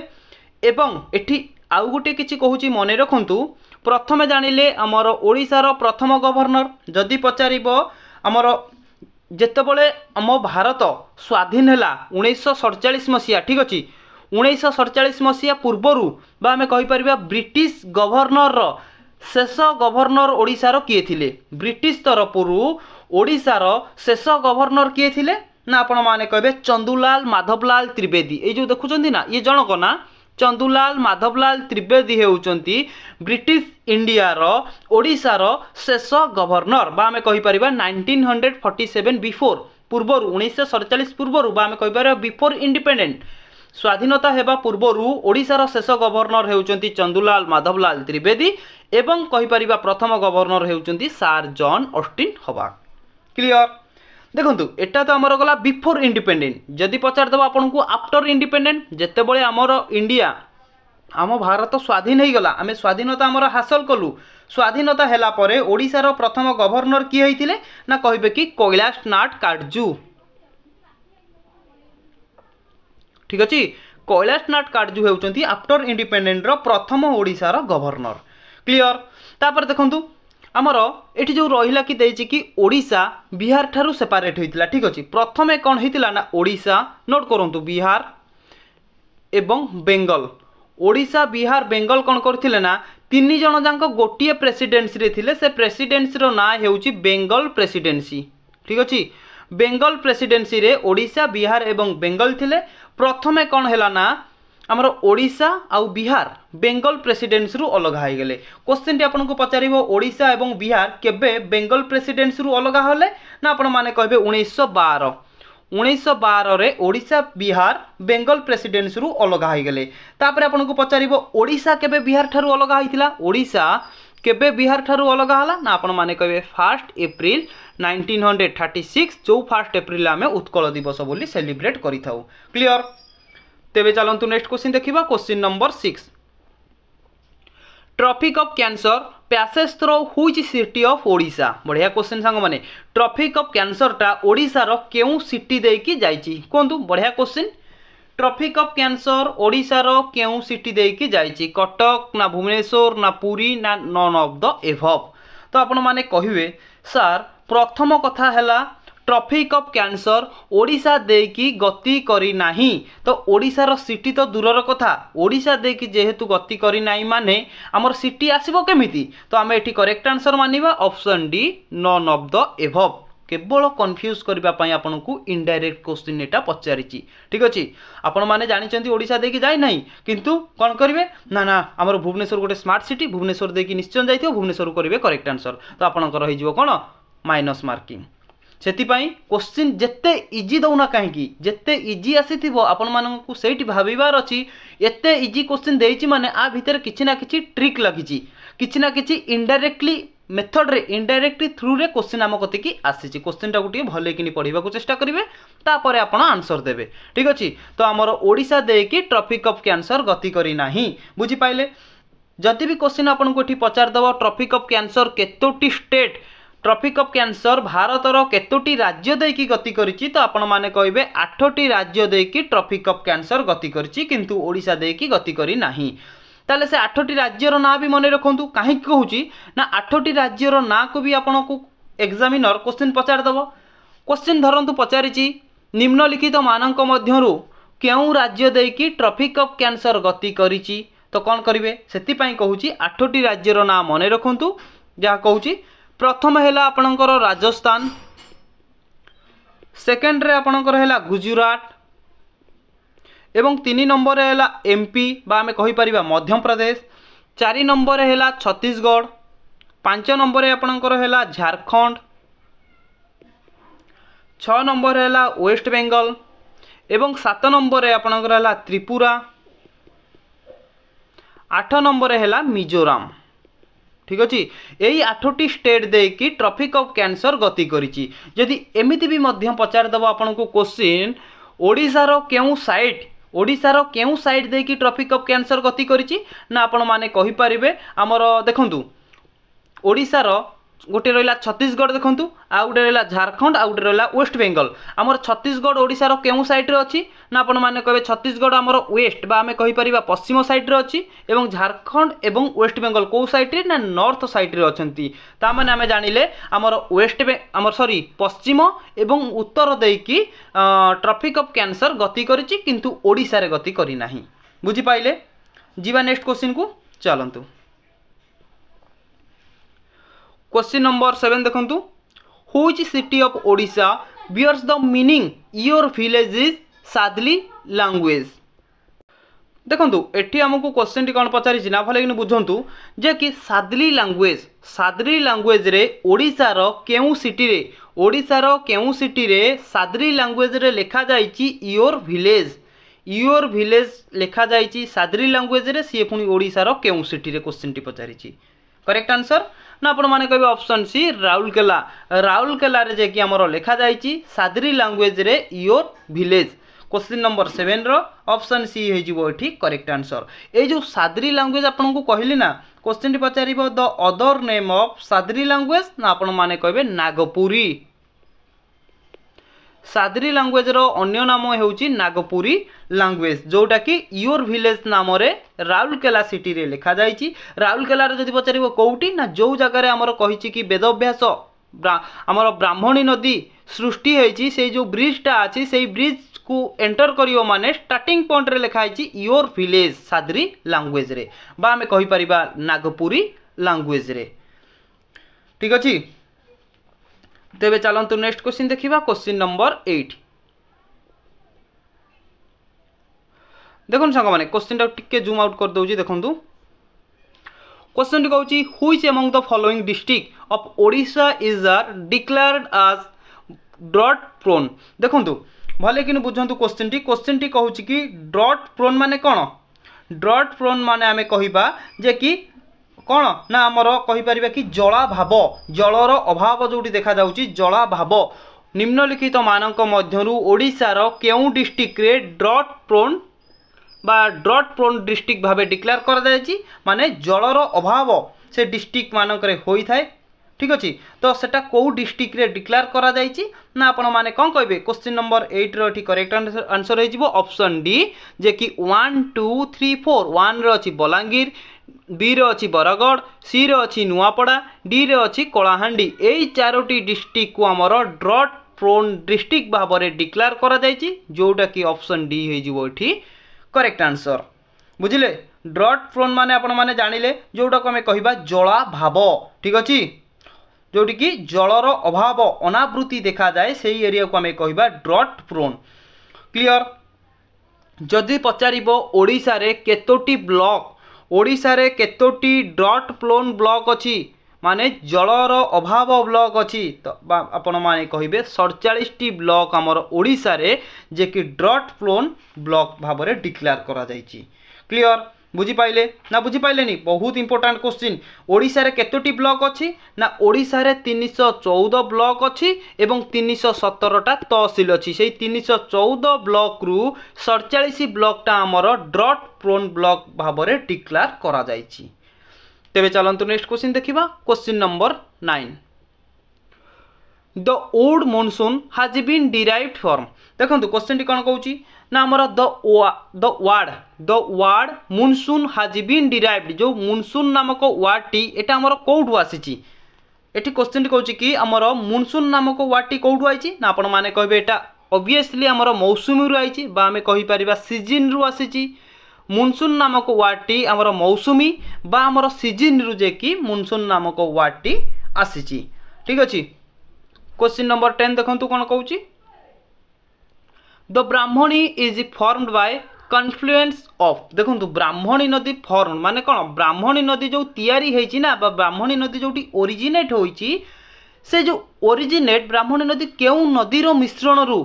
এবং এটি আউ গোটিয়ে কিছু কুচি মনে রাখতু ପ୍ରଥମେ ଜାଣିଲେ ଆମର ଓଡ଼ିଶାର ପ୍ରଥମ ଗଭର୍ଣ୍ଣର ଯଦି ପଚାରିବ ଆମର ଯେତେବେଳେ ଆମ ଭାରତ ସ୍ୱାଧୀନ ହେଲା ଉଣେଇଶହ ସଡ଼ଚାଳିଶ ମସିହା ଠିକ୍ ଅଛି ଉଣେଇଶହ ସଡ଼ଚାଳିଶ ମସିହା ପୂର୍ବରୁ ବା ଆମେ କହିପାରିବା ବ୍ରିଟିଶ ଗଭର୍ଣ୍ଣରର ଶେଷ ଗଭର୍ଣ୍ଣର ଓଡ଼ିଶାର କିଏ ଥିଲେ ବ୍ରିଟିଶ ତରଫରୁ ଓଡ଼ିଶାର ଶେଷ ଗଭର୍ଣ୍ଣର କିଏ ଥିଲେ ନା ଆପଣମାନେ କହିବେ ଚନ୍ଦୁଲାଲ ମାଧବଲାଲ ତ୍ରିବେଦୀ ଏଇ ଯେଉଁ ଦେଖୁଛନ୍ତି ନା ଇଏ ଜଣକ ନା ଚନ୍ଦୁଲାଲ ମାଧବଲାଲ ତ୍ରିବେଦୀ ହେଉଛନ୍ତି ବ୍ରିଟିଶ ଇଣ୍ଡିଆର ଓଡ଼ିଶାର ଶେଷ ଗଭର୍ଣ୍ଣର ବା ଆମେ କହିପାରିବା nineteen hundred forty seven before ପୂର୍ବରୁ ଉଣେଇଶହ ସତଚାଳିଶ ପୂର୍ବରୁ ବା ଆମେ କହିପାରିବା ବିଫୋର୍ ଇଣ୍ଡିପେଣ୍ଡେଣ୍ଟ ସ୍ୱାଧୀନତା ହେବା ପୂର୍ବରୁ ଓଡ଼ିଶାର ଶେଷ ଗଭର୍ଣ୍ଣର ହେଉଛନ୍ତି ଚନ୍ଦୁଲାଲ ମାଧବଲାଲ ତ୍ରିବେଦୀ ଏବଂ କହିପାରିବା ପ୍ରଥମ ଗଭର୍ଣ୍ଣର ହେଉଛନ୍ତି sir John Austin Hubback clear দেখুন এটা তো আমার গলা বিফোর ইন্ডিপেন্ডেন্ট যদি পচারিদেব আপনার আফটর ইন্ডিপেন্ডেন্ট যেতবে আমার ইন্ডিয়া আমার ভারত স্বাধীন হয়ে গলা আমি স্বাধীনতা আমার হাসল কলু স্বাধীনতা হেলা পরে ওড়িশার প্রথম গভর্নর কি হয়েছিলেন না কহবে কি কৈলাস নাট কার্জু ঠিক আছে কৈলাস নাট কার্জু হচ্ছেন আফটর ইন্ডিপেন্ডেন্টর প্রথম ওড়িশার গভর্নর ক্লিয়র তাপরে দেখুন ଆମର ଏଠି ଯେଉଁ ରହିଲା କି ଦେଇଛି କି ଓଡ଼ିଶା ବିହାର ଠାରୁ ସେପାରେଟ୍ ହୋଇଥିଲା ଠିକ୍ ଅଛି ପ୍ରଥମେ କ'ଣ ହେଇଥିଲା ନା ଓଡ଼ିଶା ନୋଟ୍ କରନ୍ତୁ ବିହାର ଏବଂ ବେଙ୍ଗଲ ଓଡ଼ିଶା ବିହାର ବେଙ୍ଗଲ କ'ଣ କରିଥିଲେ ନା ତିନି ଜଣ ଯାଙ୍କ ଗୋଟିଏ ପ୍ରେସିଡେନ୍ସିରେ ଥିଲେ ସେ ପ୍ରେସିଡେନ୍ସିର ନାଁ ହେଉଛି ବେଙ୍ଗଲ ପ୍ରେସିଡେନ୍ସି ଠିକ୍ ଅଛି ବେଙ୍ଗଲ ପ୍ରେସିଡେନ୍ସିରେ ଓଡ଼ିଶା ବିହାର ଏବଂ ବେଙ୍ଗଲ ଥିଲେ ପ୍ରଥମେ କ'ଣ ହେଲା ନା ଆମର ଓଡ଼ିଶା ଆଉ ବିହାର ବେଙ୍ଗଲ ପ୍ରେସିଡେନ୍ସିରୁ ଅଲଗା ହୋଇଗଲେ କୋଶ୍ଚିନ୍ଟି ଆପଣଙ୍କୁ ପଚାରିବ ଓଡ଼ିଶା ଏବଂ ବିହାର କେବେ ବେଙ୍ଗଲ ପ୍ରେସିଡେନ୍ସିରୁ ଅଲଗା ହେଲେ ନା ଆପଣମାନେ କହିବେ ଉଣେଇଶହ ବାର ଉଣେଇଶହ ବାରରେ ଓଡ଼ିଶା ବିହାର ବେଙ୍ଗଲ ପ୍ରେସିଡେନ୍ସିରୁ ଅଲଗା ହୋଇଗଲେ ତାପରେ ଆପଣଙ୍କୁ ପଚାରିବ ଓଡ଼ିଶା କେବେ ବିହାର ଠାରୁ ଅଲଗା ହୋଇଥିଲା ଓଡ଼ିଶା କେବେ ବିହାର ଠାରୁ ଅଲଗା ହେଲା ନା ଆପଣମାନେ କହିବେ first April nineteen hundred thirty six ଯେଉଁ ଫାର୍ଷ୍ଟ ଏପ୍ରିଲ ଆମେ ଉତ୍କଳ ଦିବସ ବୋଲି ସେଲିବ୍ରେଟ୍ କରିଥାଉ କ୍ଲିଅର ତେବେ ଚାଲନ୍ତୁ ନେକ୍ସଟ କୋଶ୍ଚିନ୍ ଦେଖିବା question number six tropic of cancer passage through which city of Odisha ବଢ଼ିଆ କୋଶ୍ଚିନ୍ ସାଙ୍ଗମାନେ ଟ୍ରଫିକ୍ ଅଫ୍ କ୍ୟାନ୍ସରଟା ଓଡ଼ିଶାର କେଉଁ ସିଟି ଦେଇକି ଯାଇଛି କୁହନ୍ତୁ ବଢ଼ିଆ କୋଶ୍ଚିନ୍ ଟ୍ରଫିକ୍ ଅଫ୍ କ୍ୟାନ୍ସର ଓଡ଼ିଶାର କେଉଁ ସିଟି ଦେଇକି ଯାଇଛି କଟକ ନା ଭୁବନେଶ୍ୱର ନା ପୁରୀ ନା ନନ୍ ଅଫ୍ ଦ ଏଭଭ୍ ତ ଆପଣମାନେ କହିବେ ସାର୍ ପ୍ରଥମ କଥା ହେଲା ট্রফিক অফ ক্যান্সর ওড়িশা দেইকি গতি করি নাহি তো ওড়িশার সিটি তো দূরর কথা ওড়িশা দেইকি যেহেতু গতি করি নাই মানে আমার সিটি আসিব কেমিতি তো আমি এটি করেক্ট আনসর মানিবা option D none of the above কেবল কনফ্ୟୁଜ୍ କରିବା ପାଇଁ ଆପଣଙ୍କୁ ଇନଡାଇରେକ୍ଟ କୋଶ୍ଚିନ୍ ଏଇଟା ପଚାରିଛି ଠିକ୍ ଅଛି ଆପଣମାନେ ଜାଣିଛନ୍ତି ଓଡ଼ିଶା ଦେଇକି ଯାଇନାହିଁ କିନ୍ତୁ କ'ଣ କରିବେ ନା ନା ଆମର ଭୁବନେଶ୍ୱର ଗୋଟେ ସ୍ମାର୍ଟ ସିଟି ଭୁବନେଶ୍ୱର ଦେଇକି ନିଶ୍ଚୟ ଯାଇଥିବ ଭୁବନେଶ୍ୱରରୁ କରିବେ କରେକ୍ଟ ଆନ୍ସର୍ ତ ଆପଣଙ୍କର ହେଇଯିବ କ'ଣ ମାଇନସ୍ ମାର୍କିଂ ସେଥିପାଇଁ କୋଶ୍ଚିନ୍ ଯେତେ ଇଜି ଦେଉନା କାହିଁକି ଯେତେ ଇଜି ଆସିଥିବ ଆପଣମାନଙ୍କୁ ସେଇଠି ଭାବିବାର ଅଛି ଏତେ ଇଜି କୋଶ୍ଚିନ୍ ଦେଇଛି ମାନେ ଆ ଭିତରେ କିଛି ନା କିଛି ଟ୍ରିକ୍ ଲାଗିଛି କିଛି ନା କିଛି ଇଣ୍ଡାଇରେକ୍ଟଲି ମେଥଡ଼ରେ ଇଣ୍ଡାଇରେକ୍ଟଲି ଥ୍ରୁରେ କୋଶ୍ଚିନ୍ ଆମ କତିକି ଆସିଛି କୋଶ୍ଚିନ୍ଟାକୁ ଟିକେ ଭଲକିନି ପଢ଼ିବାକୁ ଚେଷ୍ଟା କରିବେ ତାପରେ ଆପଣ ଆନ୍ସର ଦେବେ ଠିକ୍ ଅଛି ତ ଆମର ଓଡ଼ିଶା ଦେଇକି ଟ୍ରଫି କପ୍ କ୍ୟାନ୍ସର ଗତି କରିନାହିଁ ବୁଝିପାରିଲେ ଯଦି ବି କୋଶ୍ଚିନ୍ ଆପଣଙ୍କୁ ଏଠି ପଚାରିଦେବ ଟ୍ରଫି କପ୍ କ୍ୟାନ୍ସର କେତୋଟି ଷ୍ଟେଟ୍ ট্রফিক অফ ক্যান্সর ভারতর কেতোটি রাজ্য দিয়ে গতি করেছি তো আপনার কহবে আঠটি রাজ্য দিয়ে ট্রফিক অফ ক্যান্সর গতি করেছি কিন্তু ওড়শা দিয়ে গতি করে না তাহলে সে আঠটি রাজ্যর না বি মনে রাখতু কাহি কুচি না আঠটি রাজ্যর না কু বি আপনার এক্সামিনর কোশ্চিন পচারিদেব কোশ্চিন ধরতু পচারিছি নিম্নলিখিত মানক মধ্যরু কেউ রাজ্য দিয়ে ট্রফিক অফ ক্যান্সর গতি করেছি তো কণ করবে সেপাই কুচি আঠটি রাজ্যর না মনে রাখতু যা কুচি ପ୍ରଥମ ହେଲା ଆପଣଙ୍କର ରାଜସ୍ଥାନ ସେକେଣ୍ଡରେ ଆପଣଙ୍କର ହେଲା ଗୁଜୁରାଟ ଏବଂ ତିନି ନମ୍ବରରେ ହେଲା ଏମ୍ପି ବା ଆମେ କହିପାରିବା ମଧ୍ୟପ୍ରଦେଶ ଚାରି ନମ୍ବରରେ ହେଲା ଛତିଶଗଡ଼ ପାଞ୍ଚ ନମ୍ବରରେ ଆପଣଙ୍କର ହେଲା ଝାଡ଼ଖଣ୍ଡ ଛଅ ନମ୍ବରରେ ହେଲା ୱେଷ୍ଟ ବେଙ୍ଗଲ ଏବଂ ସାତ ନମ୍ବରରେ ଆପଣଙ୍କର ହେଲା ତ୍ରିପୁରା ଆଠ ନମ୍ବରରେ ହେଲା ମିଜୋରାମ ঠিক ଅଛି ଏଇ ଆଠଟି ଷ୍ଟେଟ୍ ଦେଇକି ଟ୍ରଫିକ୍ ଅଫ୍ କ୍ୟାନ୍ସର ଗତି କରିଛି ଯଦି ଏମିତି ବି ମଧ୍ୟ ପଚାରିଦେବ ଆପଣଙ୍କୁ କୋଶ୍ଚିନ୍ ଓଡ଼ିଶାର କେଉଁ ସାଇଟ୍ ଓଡ଼ିଶାର କେଉଁ ସାଇଟ୍ ଦେଇକି ଟ୍ରଫିକ୍ ଅଫ୍ କ୍ୟାନ୍ସର ଗତି କରିଛି ନା ଆପଣମାନେ କହିପାରିବେ ଆମର ଦେଖନ୍ତୁ ଓଡ଼ିଶାର গোটে রহলা ছত্তিশগড় দেখুন আউ গোটে রহলা ঝাড়খণ্ড আউ গোটে রহলা ওয়েস্ট বেঙ্গল আমার ছত্তিশগড় ওড়শার কেউ সাইড্রে অছি না আপন মানে কবে ছত্তিশগড় আমার ওয়েস্ট বা আমি কহিপারিবা পশ্চিম সাইড্রে অছি এবং ঝাড়খণ্ড এবং ওয়েস্ট বেঙ্গল কেউ সাইড্রে না নর্থ সাইড্রে অনেক তা মানে আমি জাঁলে আমার ওয়েস্ট আমার সরি পশ্চিম এবং উত্তর দেইকি ট্রফিক অফ ক্যানসর গতি করেছি কিন্তু ওড়শার গতি করে না বুঝিপারে যা নেক্সট কোশ্চিন কু চলতু কোশ্চিন নম্বর সেভেন দেখুন which city of Odisha bears the meaning your village is Sadri language ଦେଖନ୍ତୁ ଏଠି ଆମକୁ କ୍ୱେଶ୍ଚିନ୍ଟି କ'ଣ ପଚାରିଛି ନା ଭଲ କିନି ବୁଝନ୍ତୁ ଯେ କି ସାଦଲି ଲାଙ୍ଗୁଏଜ୍ ସାଦଲି ଲାଙ୍ଗୁଏଜ୍ରେ ଓଡ଼ିଶାର କେଉଁ ସିଟିରେ ଓଡ଼ିଶାର କେଉଁ ସିଟିରେ ସାଦଲି ଲାଙ୍ଗୁଏଜ୍ରେ ଲେଖାଯାଇଛି ଇଓର୍ ଭିଲେଜ୍ ଇଓର୍ ଭିଲେଜ୍ ଲେଖାଯାଇଛି ସାଦଲି ଲାଙ୍ଗୁଏଜ୍ରେ ସିଏ ପୁଣି ଓଡ଼ିଶାର କେଉଁ ସିଟିରେ କ୍ୱେଶ୍ଚିନ୍ଟି ପଚାରିଛି କରେକ୍ଟ ଆନ୍ସର୍ ନା ଆପଣମାନେ କହିବେ ଅପସନ୍ ସି ରାଉରକେଲା ରାଉରକେଲାରେ ଯେ କି ଆମର ଲେଖାଯାଇଛି ସାଦ୍ରି ଲାଙ୍ଗୁଏଜ୍ରେ ଇଓର୍ ଭିଲେଜ୍ কোশ্চিন নম্বর সেভেন্র অপশন সি হয়ে যাব এটি করেক্ট আনসর এই যে সাদ্রি ল্যাঙ্গুয়েজ আপনার কহিলি না কোশ্চিনটি পচারিব the other name of Sadri language না আপনার মানে কবে নাগপুরী ସାଦ୍ରି ଲାଙ୍ଗୁଏଜ୍ର ଅନ୍ୟ ନାମ ହେଉଛି ନାଗପୁରୀ ଲାଙ୍ଗୁଏଜ୍ ଯେଉଁଟାକି ଇଓର ଭିଲେଜ୍ ନାମରେ ରାଉରକେଲା ସିଟିରେ ଲେଖାଯାଇଛି ରାଉରକେଲାରେ ଯଦି ପଚାରିବ କେଉଁଠି ନା ଯେଉଁ ଜାଗାରେ ଆମର କହିଛି କି ବେଦଭ୍ୟାସ ଆମର ବ୍ରାହ୍ମଣୀ ନଦୀ ସୃଷ୍ଟି ହେଇଛି ସେଇ ଯେଉଁ ବ୍ରିଜ୍ଟା ଅଛି ସେଇ ବ୍ରିଜ୍କୁ ଏଣ୍ଟର କରିବ ମାନେ ଷ୍ଟାର୍ଟିଂ ପଏଣ୍ଟରେ ଲେଖା ହେଇଛି ଇଓର ଭିଲେଜ୍ ସାଦ୍ରି ଲାଙ୍ଗୁଏଜ୍ରେ ବା ଆମେ କହିପାରିବା ନାଗପୁରୀ ଲାଙ୍ଗୁଏଜ୍ରେ ଠିକ୍ ଅଛି ତେବେ ଚାଲନ୍ତୁ ନେକ୍ସଟ କ୍ୱେଶ୍ଚିନ୍ ଦେଖିବା କ୍ୱେଶ୍ଚିନ୍ ନମ୍ବର ଏଇଟ୍ দেখুন সাংমানে কোশ্চেনটা টিকে জুম আউট করে দেছি দেখুন কোশ্চেনটি কৌছি which among the following district of Odisha is are declared as drought prone দেখুন ভালো কিন্তু বুঝতু কোশ্চেনটি কোশ্চেনটি কুচি কি ড্রট প্রোন মানে কোণ ড্রট প্রোন মানে আমি কহবা যে কি କ'ଣ ନା ଆମର କହିପାରିବା କି ଜଳାଭାବ ଜଳର ଅଭାବ ଯେଉଁଠି ଦେଖାଯାଉଛି ଜଳାଭାବ ନିମ୍ନଲିଖିତମାନଙ୍କ ମଧ୍ୟରୁ ଓଡ଼ିଶାର କେଉଁ ଡିଷ୍ଟ୍ରିକ୍ଟରେ ଡ୍ରଟ୍ ପ୍ରୋନ୍ বা ড্রট প্রোন ডিস্ট্রিক্ট ভাবে ডিক্লেয়ার করা যাইছি মানে জলর অভাব সে ডিস্ট্রিক্ট মানকরে হয়ে থাকে ঠিক আছে তো সেটা কেউ ডিস্ট্রিক্টরে ডিক্লেয়ার করা যাইছি না আপন মানে কম কইবে কোশ্চিন নম্বর এইটর এটি করেক্ট আনসর হয়ে যাব অপশন ডি যে কি ওয়ান টু থ্রি ফোর ওয়ানরে অছি বলাঙ্গীর ବିରେ ଅଛି ବରଗଡ଼ ସିରେ ଅଛି ନୂଆପଡ଼ା ଡିରେ ଅଛି କଳାହାଣ୍ଡି ଏହି ଚାରୋଟି ଡିଷ୍ଟ୍ରିକ୍ଟକୁ ଆମର ଡ୍ରଟ୍ ପ୍ରୋନ୍ ଡିଷ୍ଟ୍ରିକ୍ଟ ଭାବରେ ଡିକ୍ଲାର କରାଯାଇଛି ଯେଉଁଟାକି ଅପସନ୍ ଡି ହୋଇଯିବ ଏଠି କରେକ୍ଟ ଆନ୍ସର ବୁଝିଲେ ଡ୍ରଟ୍ ପ୍ରୋନ୍ ମାନେ ଆପଣମାନେ ଜାଣିଲେ ଯେଉଁଟାକୁ ଆମେ କହିବା ଜଳାଭାବ ଠିକ୍ ଅଛି ଯେଉଁଠିକି ଜଳର ଅଭାବ ଅନାବୃତ୍ତି ଦେଖାଯାଏ ସେଇ ଏରିଆକୁ ଆମେ କହିବା ଡ୍ରଟ୍ ପ୍ରୋନ୍ କ୍ଲିଅର ଯଦି ପଚାରିବ ଓଡ଼ିଶାରେ କେତୋଟି ବ୍ଲକ୍ ଓଡ଼ିଶାରେ କେତୋଟି ଡ୍ରଟ୍ ପ୍ଲୋନ୍ ବ୍ଲକ୍ ଅଛି ମାନେ ଜଳର ଅଭାବ ବ୍ଲକ୍ ଅଛି ତ ଆପଣମାନେ କହିବେ ସଡ଼ଚାଳିଶଟି ବ୍ଲକ୍ ଆମର ଓଡ଼ିଶାରେ ଯେ କି ଡଟ୍ ପ୍ଲୋନ୍ ବ୍ଲକ୍ ଭାବରେ ଡିକ୍ଲେୟାର କରାଯାଇଛି କ୍ଲିଅର୍ বুঝিপাইলে না বুঝিপাইলেনি বহুত ইম্পর্টাট কোশ্চিନ୍ ଓଡ଼ିଶାରେ କେତୋଟି ବ୍ଲକ୍ ଅଛି ନା ଓଡ଼ିଶାରେ ତିନିଶହ ଚଉଦ ବ୍ଲକ୍ ଅଛି ଏବଂ ତିନିଶହ ସତରଟା ତହସିଲ ଅଛି ସେଇ ତିନିଶହ ଚଉଦ ବ୍ଲକ୍ରୁ ସଡ଼ଚାଳିଶ ବ୍ଲକ୍ଟା ଆମର ଡ୍ରଟ୍ ପ୍ରୋନ୍ ବ୍ଲକ୍ ଭାବରେ ଡିକ୍ଲାର କରାଯାଇଛି ତେବେ ଚାଲନ୍ତୁ ନେକ୍ସଟ କୋଶ୍ଚିନ୍ ଦେଖିବା question number nine the word monsoon has been derive from ଦେଖନ୍ତୁ କୋଶ୍ଚିନ୍ଟି କ'ଣ କହୁଛି ନା ଆମର the the word the word monsoon has been derived ଯେଉଁ ମୁନସୁନ୍ ନାମକ ୱାର୍ଡ଼ଟି ଏଇଟା ଆମର କେଉଁଠୁ ଆସିଛି ଏଠି କୋଶ୍ଚିନ୍ଟି କହୁଛି କି ଆମର ମୁନସୁନ୍ ନାମକ ୱାର୍ଡ଼ଟି କେଉଁଠୁ ଆଇଛି ନା ଆପଣମାନେ କହିବେ ଏଇଟା ଅବଭିୟସ୍ଲି ଆମର ମୌସୁମୀରୁ ଆଇଛି ବା ଆମେ କହିପାରିବା ସିଜିନ୍ରୁ ଆସିଛି ମୁନସୁନ୍ ନାମକ ୱାର୍ଡ଼ଟି ଆମର ମୌସୁମୀ ବା ଆମର ସିଜିନ୍ରୁ ଯେ କି ମୁନସୁନ୍ ନାମକ ୱାର୍ଡ଼ଟି ଆସିଛି ଠିକ୍ ଅଛି କୋଶ୍ଚିନ୍ ନମ୍ବର ଟେନ୍ ଦେଖନ୍ତୁ କ'ଣ କହୁଛି the Brahmani is formed by confluence of দেখুন ব্রাহ্মণী নদী ফর্ম মানে কোণ ব্রাহ্মণী নদী যে তিয়ারি হয়েছি না বা ব্রাহ্মণী নদী যেটি ওরিজিনেট হয়েছি সে যে ওরিজিনেট ব্রাহ্মণী নদী কেউ নদীর মিশ্রণরু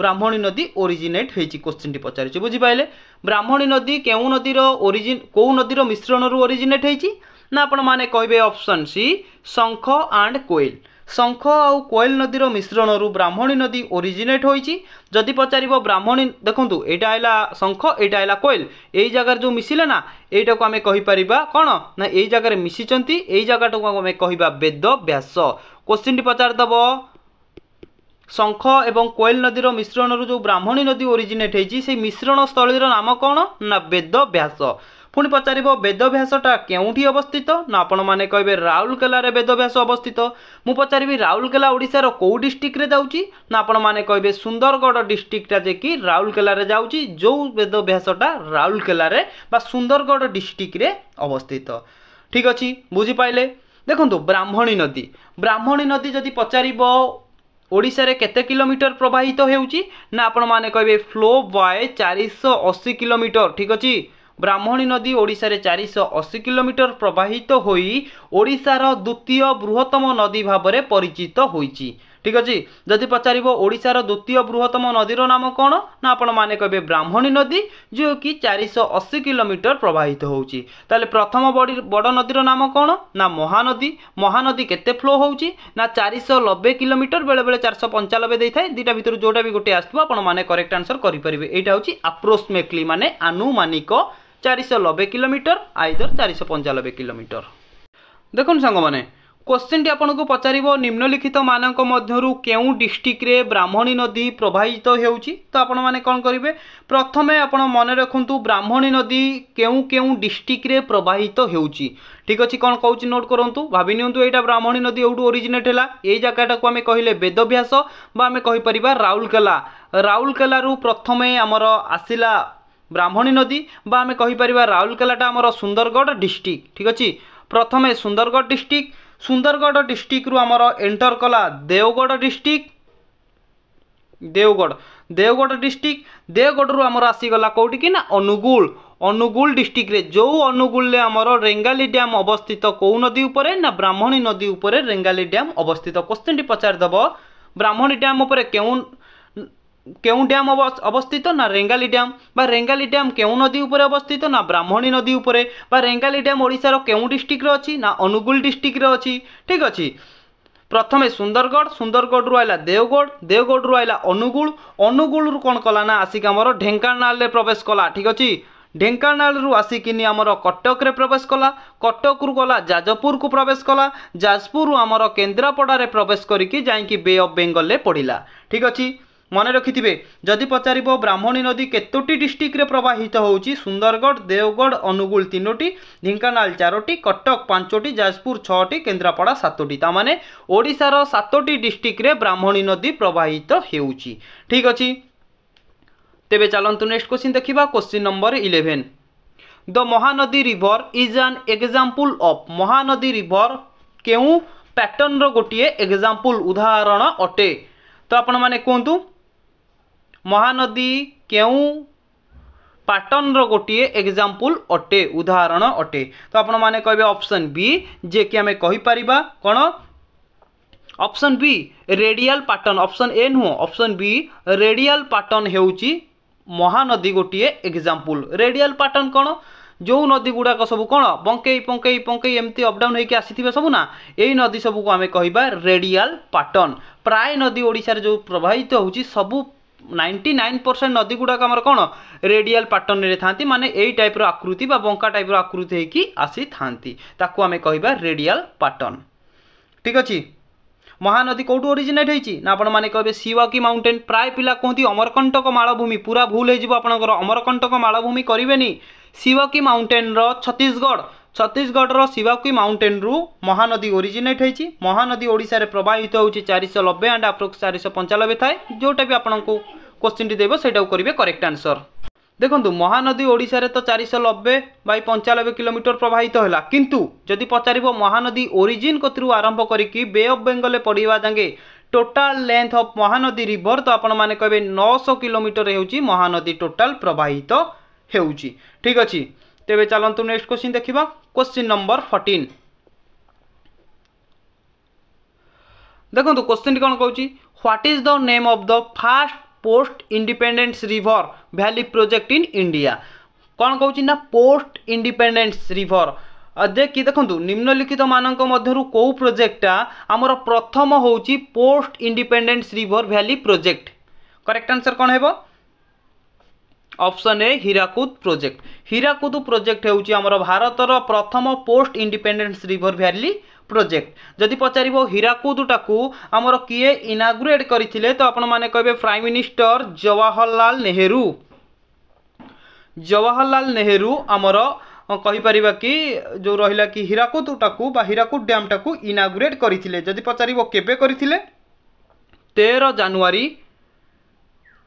ব্রাহ্মণী নদী ওরিজিনেট হয়েছি কোশ্চিনটি পচারিছি বুঝিপারে ব্রাহ্মণী নদী কেউ নদীর ওরিজিন কেউ নদীর মিশ্রণরু ওরিজিনেট হয়েছি না আপনার মানে কহবে option C Sankh and Koel Sankh ଆଉ କୋଏଲ ନଦୀର ମିଶ୍ରଣରୁ ବ୍ରାହ୍ମଣୀ ନଦୀ ଓରିଜିନେଟ୍ ହୋଇଛି ଯଦି ପଚାରିବ ବ୍ରାହ୍ମଣୀ ଦେଖନ୍ତୁ ଏଇଟା ହେଲା ଶଙ୍ଖ ଏଇଟା ହେଲା କୋଏଲ ଏଇ ଜାଗାରେ ଯେଉଁ ମିଶିଲେ ନା ଏଇଟାକୁ ଆମେ କହିପାରିବା କ'ଣ ନା ଏଇ ଜାଗାରେ ମିଶିଛନ୍ତି ଏଇ ଜାଗାଟାକୁ ଆମେ କହିବା ବେଦ ବ୍ୟାସ କୋଶ୍ଚିନ୍ଟି ପଚାରିଦେବ ଶଙ୍ଖ ଏବଂ କୋଏଲ ନଦୀର ମିଶ୍ରଣରୁ ଯେଉଁ ବ୍ରାହ୍ମଣୀ ନଦୀ ଓରିଜିନେଟ୍ ହେଇଛି ସେଇ ମିଶ୍ରଣ ସ୍ଥଳୀର ନାମ କ'ଣ ନା ବେଦ ବ୍ୟାସ ପୁଣି ପଚାରିବ ବେଦଭ୍ୟାସଟା କେଉଁଠି ଅବସ୍ଥିତ ନା ଆପଣମାନେ କହିବେ ରାଉରକେଲାରେ ବେଦଭ୍ୟାସ ଅବସ୍ଥିତ ମୁଁ ପଚାରିବି ରାଉରକେଲା ଓଡ଼ିଶାର କେଉଁ ଡିଷ୍ଟ୍ରିକ୍ଟରେ ଯାଉଛି ନା ଆପଣମାନେ କହିବେ ସୁନ୍ଦରଗଡ଼ ଡିଷ୍ଟ୍ରିକ୍ଟଟା ଯେ କି ରାଉରକେଲାରେ ଯାଉଛି ଯେଉଁ ବେଦଭ୍ୟାସଟା ରାଉରକେଲାରେ ବା ସୁନ୍ଦରଗଡ଼ ଡିଷ୍ଟ୍ରିକ୍ଟରେ ଅବସ୍ଥିତ ଠିକ୍ ଅଛି ବୁଝିପାରିଲେ ଦେଖନ୍ତୁ ବ୍ରାହ୍ମଣୀ ନଦୀ ବ୍ରାହ୍ମଣୀ ନଦୀ ଯଦି ପଚାରିବ ଓଡ଼ିଶାରେ କେତେ କିଲୋମିଟର ପ୍ରବାହିତ ହେଉଛି ନା ଆପଣମାନେ କହିବେ ଫ୍ଲୋ ବାଏ ଚାରିଶହ ଅଶୀ କିଲୋମିଟର ଠିକ୍ ଅଛି ବ୍ରାହ୍ମଣୀ ନଦୀ ଓଡ଼ିଶାରେ ଚାରିଶହ ଅଶୀ କିଲୋମିଟର ପ୍ରବାହିତ ହୋଇ ଓଡ଼ିଶାର ଦ୍ୱିତୀୟ ବୃହତ୍ତମ ନଦୀ ଭାବରେ ପରିଚିତ ହୋଇଛି ଠିକ୍ ଅଛି ଯଦି ପଚାରିବ ଓଡ଼ିଶାର ଦ୍ୱିତୀୟ ବୃହତ୍ତମ ନଦୀର ନାମ କ'ଣ ନା ଆପଣମାନେ କହିବେ ବ୍ରାହ୍ମଣୀ ନଦୀ ଯେଉଁକି ଚାରିଶହ ଅଶୀ କିଲୋମିଟର ପ୍ରବାହିତ ହେଉଛି ତାହେଲେ ପ୍ରଥମ ବଡ଼ ନଦୀର ନାମ କ'ଣ ନା ମହାନଦୀ ମହାନଦୀ କେତେ ଫ୍ଲୋ ହେଉଛି ନା ଚାରିଶହ ନବେ କିଲୋମିଟର ବେଳେବେଳେ ଚାରିଶହ ପଞ୍ଚାନବେ ଦେଇଥାଏ ଦୁଇଟା ଭିତରୁ ଯେଉଁଟା ବି ଗୋଟେ ଆସିଥିବ ଆପଣମାନେ କରେକ୍ଟ ଆନ୍ସର୍ କରିପାରିବେ ଏଇଟା ହେଉଛି ଆପ୍ରୋସ୍ମେକ୍ଲି ମାନେ ଆନୁମାନିକ চারিশহ নবে কিলোমিটর আইদর চারিশহ পঞ্চানবে কিলোমিটর দেখুন সাংমানে কোশ্চিনটি আপনার পচারিব নিম্নলিখিত মানক মধ্যরু কেউ ডিস্ট্রিক্টরে ব্রাহ্মণী নদী প্রবাহিত হেউচি তো আপন মানে কোন করিবে প্রথমে আপন মনে রাখন্তু ব্রাহ্মণী নদী কেউ কেউ ডিস্ট্রিক্টরে প্রবাহিত হেউচি ঠিক আছে কোন কৌছি নোট করন্তু ভাবি নিয়ন্তু এইটা ব্রাহ্মণী নদী ওটু অরিজিনেট হেলা এই জায়গাটাকু আমি কহিলে বেদভ্যাস বা আমি কহিপারিবা রাউরকেলা রাউরকেলারু প্রথমে আমার আসিলা ବ୍ରାହ୍ମଣୀ ନଦୀ ବା ଆମେ କହିପାରିବା ରାଉରକେଲାଟା ଆମର ସୁନ୍ଦରଗଡ଼ ଡିଷ୍ଟ୍ରିକ୍ଟ ଠିକ୍ ଅଛି ପ୍ରଥମେ ସୁନ୍ଦରଗଡ଼ ଡିଷ୍ଟ୍ରିକ୍ଟ ସୁନ୍ଦରଗଡ଼ ଡିଷ୍ଟ୍ରିକ୍ଟରୁ ଆମର ଏଣ୍ଟର କଲା ଦେଓଗଡ଼ ଡିଷ୍ଟ୍ରିକ୍ଟ ଦେଓଗଡ଼ ଦେଓଗଡ଼ ଡିଷ୍ଟ୍ରିକ୍ଟ ଦେଓଗଡ଼ରୁ ଆମର ଆସିଗଲା କେଉଁଠିକି ନା ଅନୁଗୁଳ ଅନୁଗୁଳ ଡିଷ୍ଟ୍ରିକ୍ଟରେ ଯେଉଁ ଅନୁଗୁଳରେ ଆମର ରେଙ୍ଗାଲି ଡ୍ୟାମ୍ ଅବସ୍ଥିତ କେଉଁ ନଦୀ ଉପରେ ନା ବ୍ରାହ୍ମଣୀ ନଦୀ ଉପରେ ରେଙ୍ଗାଲି ଡ୍ୟାମ୍ ଅବସ୍ଥିତ କୋଶ୍ଚିନ୍ଟି ପଚାରିଦେବ ବ୍ରାହ୍ମଣୀ ଡ୍ୟାମ୍ ଉପରେ କେଉଁ କେଉଁ ଡ୍ୟାମ୍ ଅବସ୍ଥିତ ନା ରେଙ୍ଗାଲି ଡ୍ୟାମ୍ ବା ରେଙ୍ଗାଲି ଡ୍ୟାମ୍ କେଉଁ ନଦୀ ଉପରେ ଅବସ୍ଥିତ ନା ବ୍ରାହ୍ମଣୀ ନଦୀ ଉପରେ ବା ରେଙ୍ଗାଲି ଡ୍ୟାମ୍ ଓଡ଼ିଶାର କେଉଁ ଡିଷ୍ଟ୍ରିକ୍ଟରେ ଅଛି ନା ଅନୁଗୁଳ ଡିଷ୍ଟ୍ରିକ୍ଟରେ ଅଛି ଠିକ୍ ଅଛି ପ୍ରଥମେ ସୁନ୍ଦରଗଡ଼ ସୁନ୍ଦରଗଡ଼ରୁ ଆସିଲା ଦେଓଗଡ଼ ଦେଓଗଡ଼ରୁ ଆସିଲା ଅନୁଗୁଳ ଅନୁଗୁଳରୁ କ'ଣ କଲା ନା ଆସିକି ଆମର ଢେଙ୍କାନାଳରେ ପ୍ରବେଶ କଲା ଠିକ୍ ଅଛି ଢେଙ୍କାନାଳରୁ ଆସିକିନି ଆମର କଟକରେ ପ୍ରବେଶ କଲା କଟକରୁ ଗଲା ଯାଜପୁରକୁ ପ୍ରବେଶ କଲା ଯାଜପୁରରୁ ଆମର କେନ୍ଦ୍ରାପଡ଼ାରେ ପ୍ରବେଶ କରିକି ଯାଇକି ବେ ଅଫ୍ ବେଙ୍ଗଲରେ ପଡ଼ିଲା ଠିକ୍ ଅଛି ମନେ ରଖିଥିବେ ଯଦି ପଚାରିବ ବ୍ରାହ୍ମଣୀ ନଦୀ କେତୋଟି ଡିଷ୍ଟ୍ରିକ୍ଟରେ ପ୍ରବାହିତ ହେଉଛି ସୁନ୍ଦରଗଡ଼ ଦେଓଗଡ଼ ଅନୁଗୁଳ ତିନୋଟି ଢେଙ୍କାନାଳ ଚାରୋଟି କଟକ ପାଞ୍ଚଟି ଯାଜପୁର ଛଅଟି କେନ୍ଦ୍ରାପଡ଼ା ସାତୋଟି ତାମାନେ ଓଡ଼ିଶାର ସାତୋଟି ଡିଷ୍ଟ୍ରିକ୍ଟରେ ବ୍ରାହ୍ମଣୀ ନଦୀ ପ୍ରବାହିତ ହେଉଛି ଠିକ୍ ଅଛି ତେବେ ଚାଲନ୍ତୁ ନେକ୍ସଟ କୋଶ୍ଚିନ୍ ଦେଖିବା question number eleven the Mahanadi river is an example of Mahanadi river କେଉଁ ପ୍ୟାଟର୍ଣ୍ଣର ଗୋଟିଏ ଏକ୍ଜାମ୍ପଲ୍ ଉଦାହରଣ ଅଟେ ତ ଆପଣମାନେ କୁହନ୍ତୁ ମହାନଦୀ କେଉଁ ପାଟର୍ଣ୍ଣର ଗୋଟିଏ ଏକ୍ଜାମ୍ପଲ୍ ଅଟେ ଉଦାହରଣ ଅଟେ ତ ଆପଣମାନେ କହିବେ ଅପସନ୍ ବି ଯିଏକି ଆମେ କହିପାରିବା କ'ଣ option B radial pattern option A ନୁହଁ ଅପସନ୍ ବି ରେଡ଼ିଆଲ ପାଟର୍ଣ୍ଣ ହେଉଛି ମହାନଦୀ ଗୋଟିଏ ଏକ୍ଜାମ୍ପଲ୍ ରେଡ଼ିଆଲ ପାଟର୍ଣ୍ଣ କ'ଣ ଯେଉଁ ନଦୀ ଗୁଡ଼ାକ ସବୁ କ'ଣ ବଙ୍କେଇ ପଙ୍କେଇ ପଙ୍କେଇ ଏମିତି ଅପଡାଉନ୍ ହେଇକି ଆସିଥିବେ ସବୁ ନା ଏଇ ନଦୀ ସବୁକୁ ଆମେ କହିବା ରେଡ଼ିଆଲ ପାଟର୍ଣ୍ଣ ପ୍ରାୟ ନଦୀ ଓଡ଼ିଶାରେ ଯେଉଁ ପ୍ରବାହିତ ହେଉଛି ସବୁ নাইন্টি নাইন পরসেন্ট নদীগুড়াক আমার କ'ଣ ରେଡ଼ିଆଲ୍ ପାଟର୍ନରେ ଥାନ୍ତି ମାନେ ଏଇ ଟାଇପ୍ର ଆକୃତି ବା ବଙ୍କା ଟାଇପ୍ର ଆକୃତି ହେଇକି ଆସିଥାନ୍ତି ତାକୁ ଆମେ କହିବା ରେଡ଼ିଆଲ୍ ପାଟର୍ନ ଠିକ୍ ଅଛି ମହାନଦୀ କେଉଁଠୁ ଓରିଜିନେଟ୍ ହେଇଛି ନା ଆପଣମାନେ କହିବେ ସିୱାକି ମାଉଣ୍ଟେନ୍ ପ୍ରାୟ ପିଲା କୁହନ୍ତି ଅମରକଣ୍ଟକ ମାଳଭୂମି ପୁରା ଭୁଲ ହେଇଯିବ ଆପଣଙ୍କର ଅମରକଣ୍ଟକ ମାଳଭୂମି କରିବେନି ସିୱାକି ମାଉଣ୍ଟେନ୍ର ଛତିଶଗଡ଼ ଛତିଶଗଡ଼ର ଶିବାକୁଇ ମାଉଣ୍ଟେନ୍ରୁ ମହାନଦୀ ଓରିଜିନେଟ୍ ହେଇଛି ମହାନଦୀ ଓଡ଼ିଶାରେ ପ୍ରବାହିତ ହେଉଛି ଚାରିଶହ ନବେ ଆଣ୍ଡ ଆପ୍ରୋକ୍ସ ଚାରିଶହ ପଞ୍ଚାନବେ ଥାଏ ଯେଉଁଟା ବି ଆପଣଙ୍କୁ କୋଶ୍ଚିନ୍ଟି ଦେବ ସେଇଟାକୁ କରିବେ କରେକ୍ଟ ଆନ୍ସର୍ ଦେଖନ୍ତୁ ମହାନଦୀ ଓଡ଼ିଶାରେ ତ ଚାରିଶହ ନବେ ବାଇ ପଞ୍ଚାନବେ କିଲୋମିଟର ପ୍ରବାହିତ ହେଲା କିନ୍ତୁ ଯଦି ପଚାରିବ ମହାନଦୀ ଓରିଜିନ୍ କତିରୁ ଆରମ୍ଭ କରିକି ବେ ଅଫ୍ ବେଙ୍ଗଲରେ ପଡ଼ିବା ଯାଙ୍ଗେ total length of Mahanadi river ତ ଆପଣମାନେ କହିବେ ନଅଶହ କିଲୋମିଟର ହେଉଛି ମହାନଦୀ ଟୋଟାଲ୍ ପ୍ରବାହିତ ହେଉଛି ଠିକ୍ ଅଛି ତେବେ ଚାଲନ୍ତୁ ନେକ୍ସଟ କ୍ୱେଶ୍ଚିନ୍ ଦେଖିବା କ୍ୱେଶ୍ଚିନ୍ ନମ୍ବର ଫର୍ଟିନ୍ ଦେଖନ୍ତୁ କ୍ୱେଶ୍ଚିନ୍ କ'ଣ କହୁଛି what is the name of the first post independence river valley project in India କ'ଣ କହୁଛି ନା ପୋଷ୍ଟ ଇଣ୍ଡିପେଣ୍ଡେନ୍ସ ରିଭର দেখি দেখুন নিম্নলিখিত মানক মধ্যে কেউ প্রোজেক্টটা আমার প্রথম হচ্ছে post independence river valley project correct answer কম হব option A Hirakud project Hirakud project ହେଉଛି ଆମର ଭାରତର ପ୍ରଥମ post independence river valley project ଯଦି ପଚାରିବ ହୀରାକୁଦଟାକୁ ଆମର କିଏ ଇନାଗୁରେଟ୍ କରିଥିଲେ ତ ଆପଣମାନେ କହିବେ ପ୍ରାଇମ୍ ମିନିଷ୍ଟର ଜୱାହରଲାଲ ନେହେରୁ ଜୱାହରଲାଲ ନେହେରୁ ଆମର କହିପାରିବା କି ଯେଉଁ ରହିଲା କି ହୀରାକୁଦଟାକୁ ବା ହୀରାକୁଦ ଡ୍ୟାମ୍ଟାକୁ ଇନାଗୁରେଟ୍ କରିଥିଲେ ଯଦି ପଚାରିବ କେବେ କରିଥିଲେ ତେର ଜାନୁଆରୀ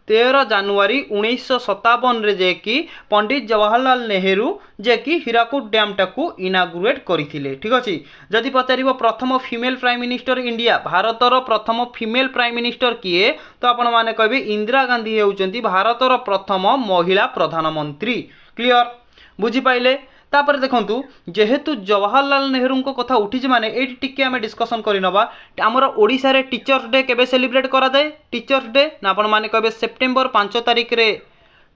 ତେର ଜାନୁଆରୀ ଉଣେଇଶହ ସତାବନରେ ଯେକି ପଣ୍ଡିତ ଜବାହରଲାଲ ନେହେରୁ ଯେକି ହୀରାକୁଦ ଡ୍ୟାମ୍ଟାକୁ ଇନାଗୁରେଟ୍ କରିଥିଲେ ଠିକ୍ ଅଛି ଯଦି ପଚାରିବ ପ୍ରଥମ ଫିମେଲ୍ ପ୍ରାଇମ୍ ମିନିଷ୍ଟର ଇଣ୍ଡିଆ ଭାରତର ପ୍ରଥମ ଫିମେଲ୍ ପ୍ରାଇମ୍ ମିନିଷ୍ଟର କିଏ ତ ଆପଣମାନେ କହିବେ ଇନ୍ଦିରା ଗାନ୍ଧୀ ହେଉଛନ୍ତି ଭାରତର ପ୍ରଥମ ମହିଳା ପ୍ରଧାନମନ୍ତ୍ରୀ କ୍ଲିଅର୍ ବୁଝିପାରିଲେ তাপরে দেখুন যেহেতু জওয়াহরলাল নেহরু কথা উঠিছে মানে এইটি টিকি আমি ডিসকসন করে নেবা আমার ওড়শার টিচর্স ডে কেবে সেলিব্রেট করা যায় টিচর্স ডে না আপন মানে কবে সেপ্টেম্বর পাঁচ তারিখে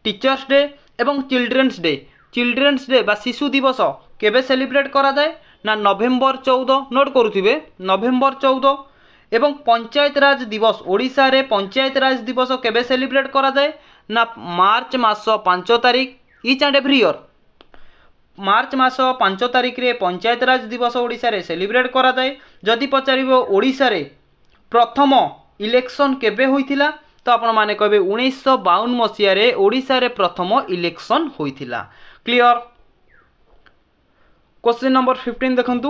টিচর্স ডে এবং চিলড্রেন্স ডে চিলড্রেন্স ডে বা শিশু দিবস কেবে সেলিব্রেট করা যায় না নভেম্বর চৌদ নোট করুবে নভেম্বর চৌদ এবং পঞ্চায়েত রাজ দিবস ওড়শার পঞ্চায়েত রাজ দিবস কেবে সেলিব্রেট করা যায় না মার্চ মাস পাঁচ তারিখ each and every year March ମାସ ପାଞ୍ଚ ତାରିଖରେ ପଞ୍ଚାୟତରାଜ ଦିବସ ଓଡ଼ିଶାରେ ସେଲିବ୍ରେଟ୍ କରାଯାଏ ଯଦି ପଚାରିବ ଓଡ଼ିଶାରେ ପ୍ରଥମ ଇଲେକ୍ସନ୍ କେବେ ହୋଇଥିଲା ତ ଆପଣମାନେ କହିବେ ଉଣେଇଶହ ବାଉନ ମସିହାରେ ଓଡ଼ିଶାରେ ପ୍ରଥମ ଇଲେକ୍ସନ୍ ହୋଇଥିଲା କ୍ଲିଅର୍ କ୍ୱେଶ୍ଚିନ୍ ନମ୍ବର ଫିଫ୍ଟିନ୍ ଦେଖନ୍ତୁ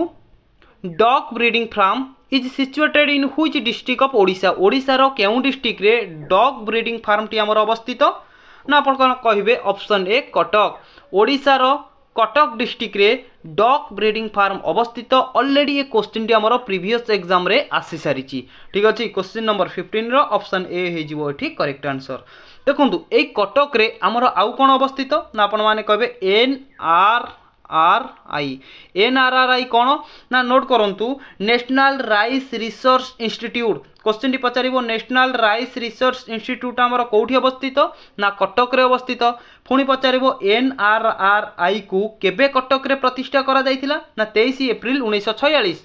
dog breeding farm is situated in which district of Odisha ଓଡ଼ିଶାର କେଉଁ ଡିଷ୍ଟ୍ରିକ୍ଟରେ ଡଗ୍ ବ୍ରିଡ଼ିଂ ଫାର୍ମଟି ଆମର ଅବସ୍ଥିତ ନା ଆପଣ କ'ଣ କହିବେ ଅପସନ୍ ଏ କଟକ ଓଡ଼ିଶାର কটক ডিস্ট্রিক্টরে ডগ ବ୍ରିଡିଂ ଫାର୍ମ ଅବସ୍ଥିତ ଅଲରେଡ଼ି ଏ କୋଶ୍ଚିନ୍ଟି ଆମର ପ୍ରିଭିୟସ୍ ଏକ୍ଜାମ୍ରେ ଆସିସାରିଛି ଠିକ୍ ଅଛି କୋଶ୍ଚିନ୍ ନମ୍ବର ଫିଫ୍ଟିନ୍ର ଅପସନ୍ ଏ ହେଇଯିବ ଏଠି କରେକ୍ଟ ଆନ୍ସର୍ ଦେଖନ୍ତୁ ଏଇ କଟକରେ ଆମର ଆଉ କ'ଣ ଅବସ୍ଥିତ ନା ଆପଣମାନେ କହିବେ N R R I N R R I କ'ଣ ନା ନୋଟ୍ କରନ୍ତୁ ନ୍ୟାସନାଲ୍ ରାଇସ୍ ରିସର୍ଚ୍ଚ ଇନଷ୍ଟିଟ୍ୟୁଟ୍ কোশ্চিনটি পচারিব ন্যাশনাল রাইস রিসোর্স ইনস্টিট্ୟୁଟ୍ ଆମର କେଉଁଠି ଅବସ୍ଥିତ ନା କଟକରେ ଅବସ୍ଥିତ ପୁଣି ପଚାରିବ ଏନ୍ଆର୍ଆର୍ଆଇକୁ କେବେ କଟକରେ ପ୍ରତିଷ୍ଠା କରାଯାଇଥିଲା ନା ତେଇଶ ଏପ୍ରିଲ ଉଣେଇଶହ ଛୟାଳିଶ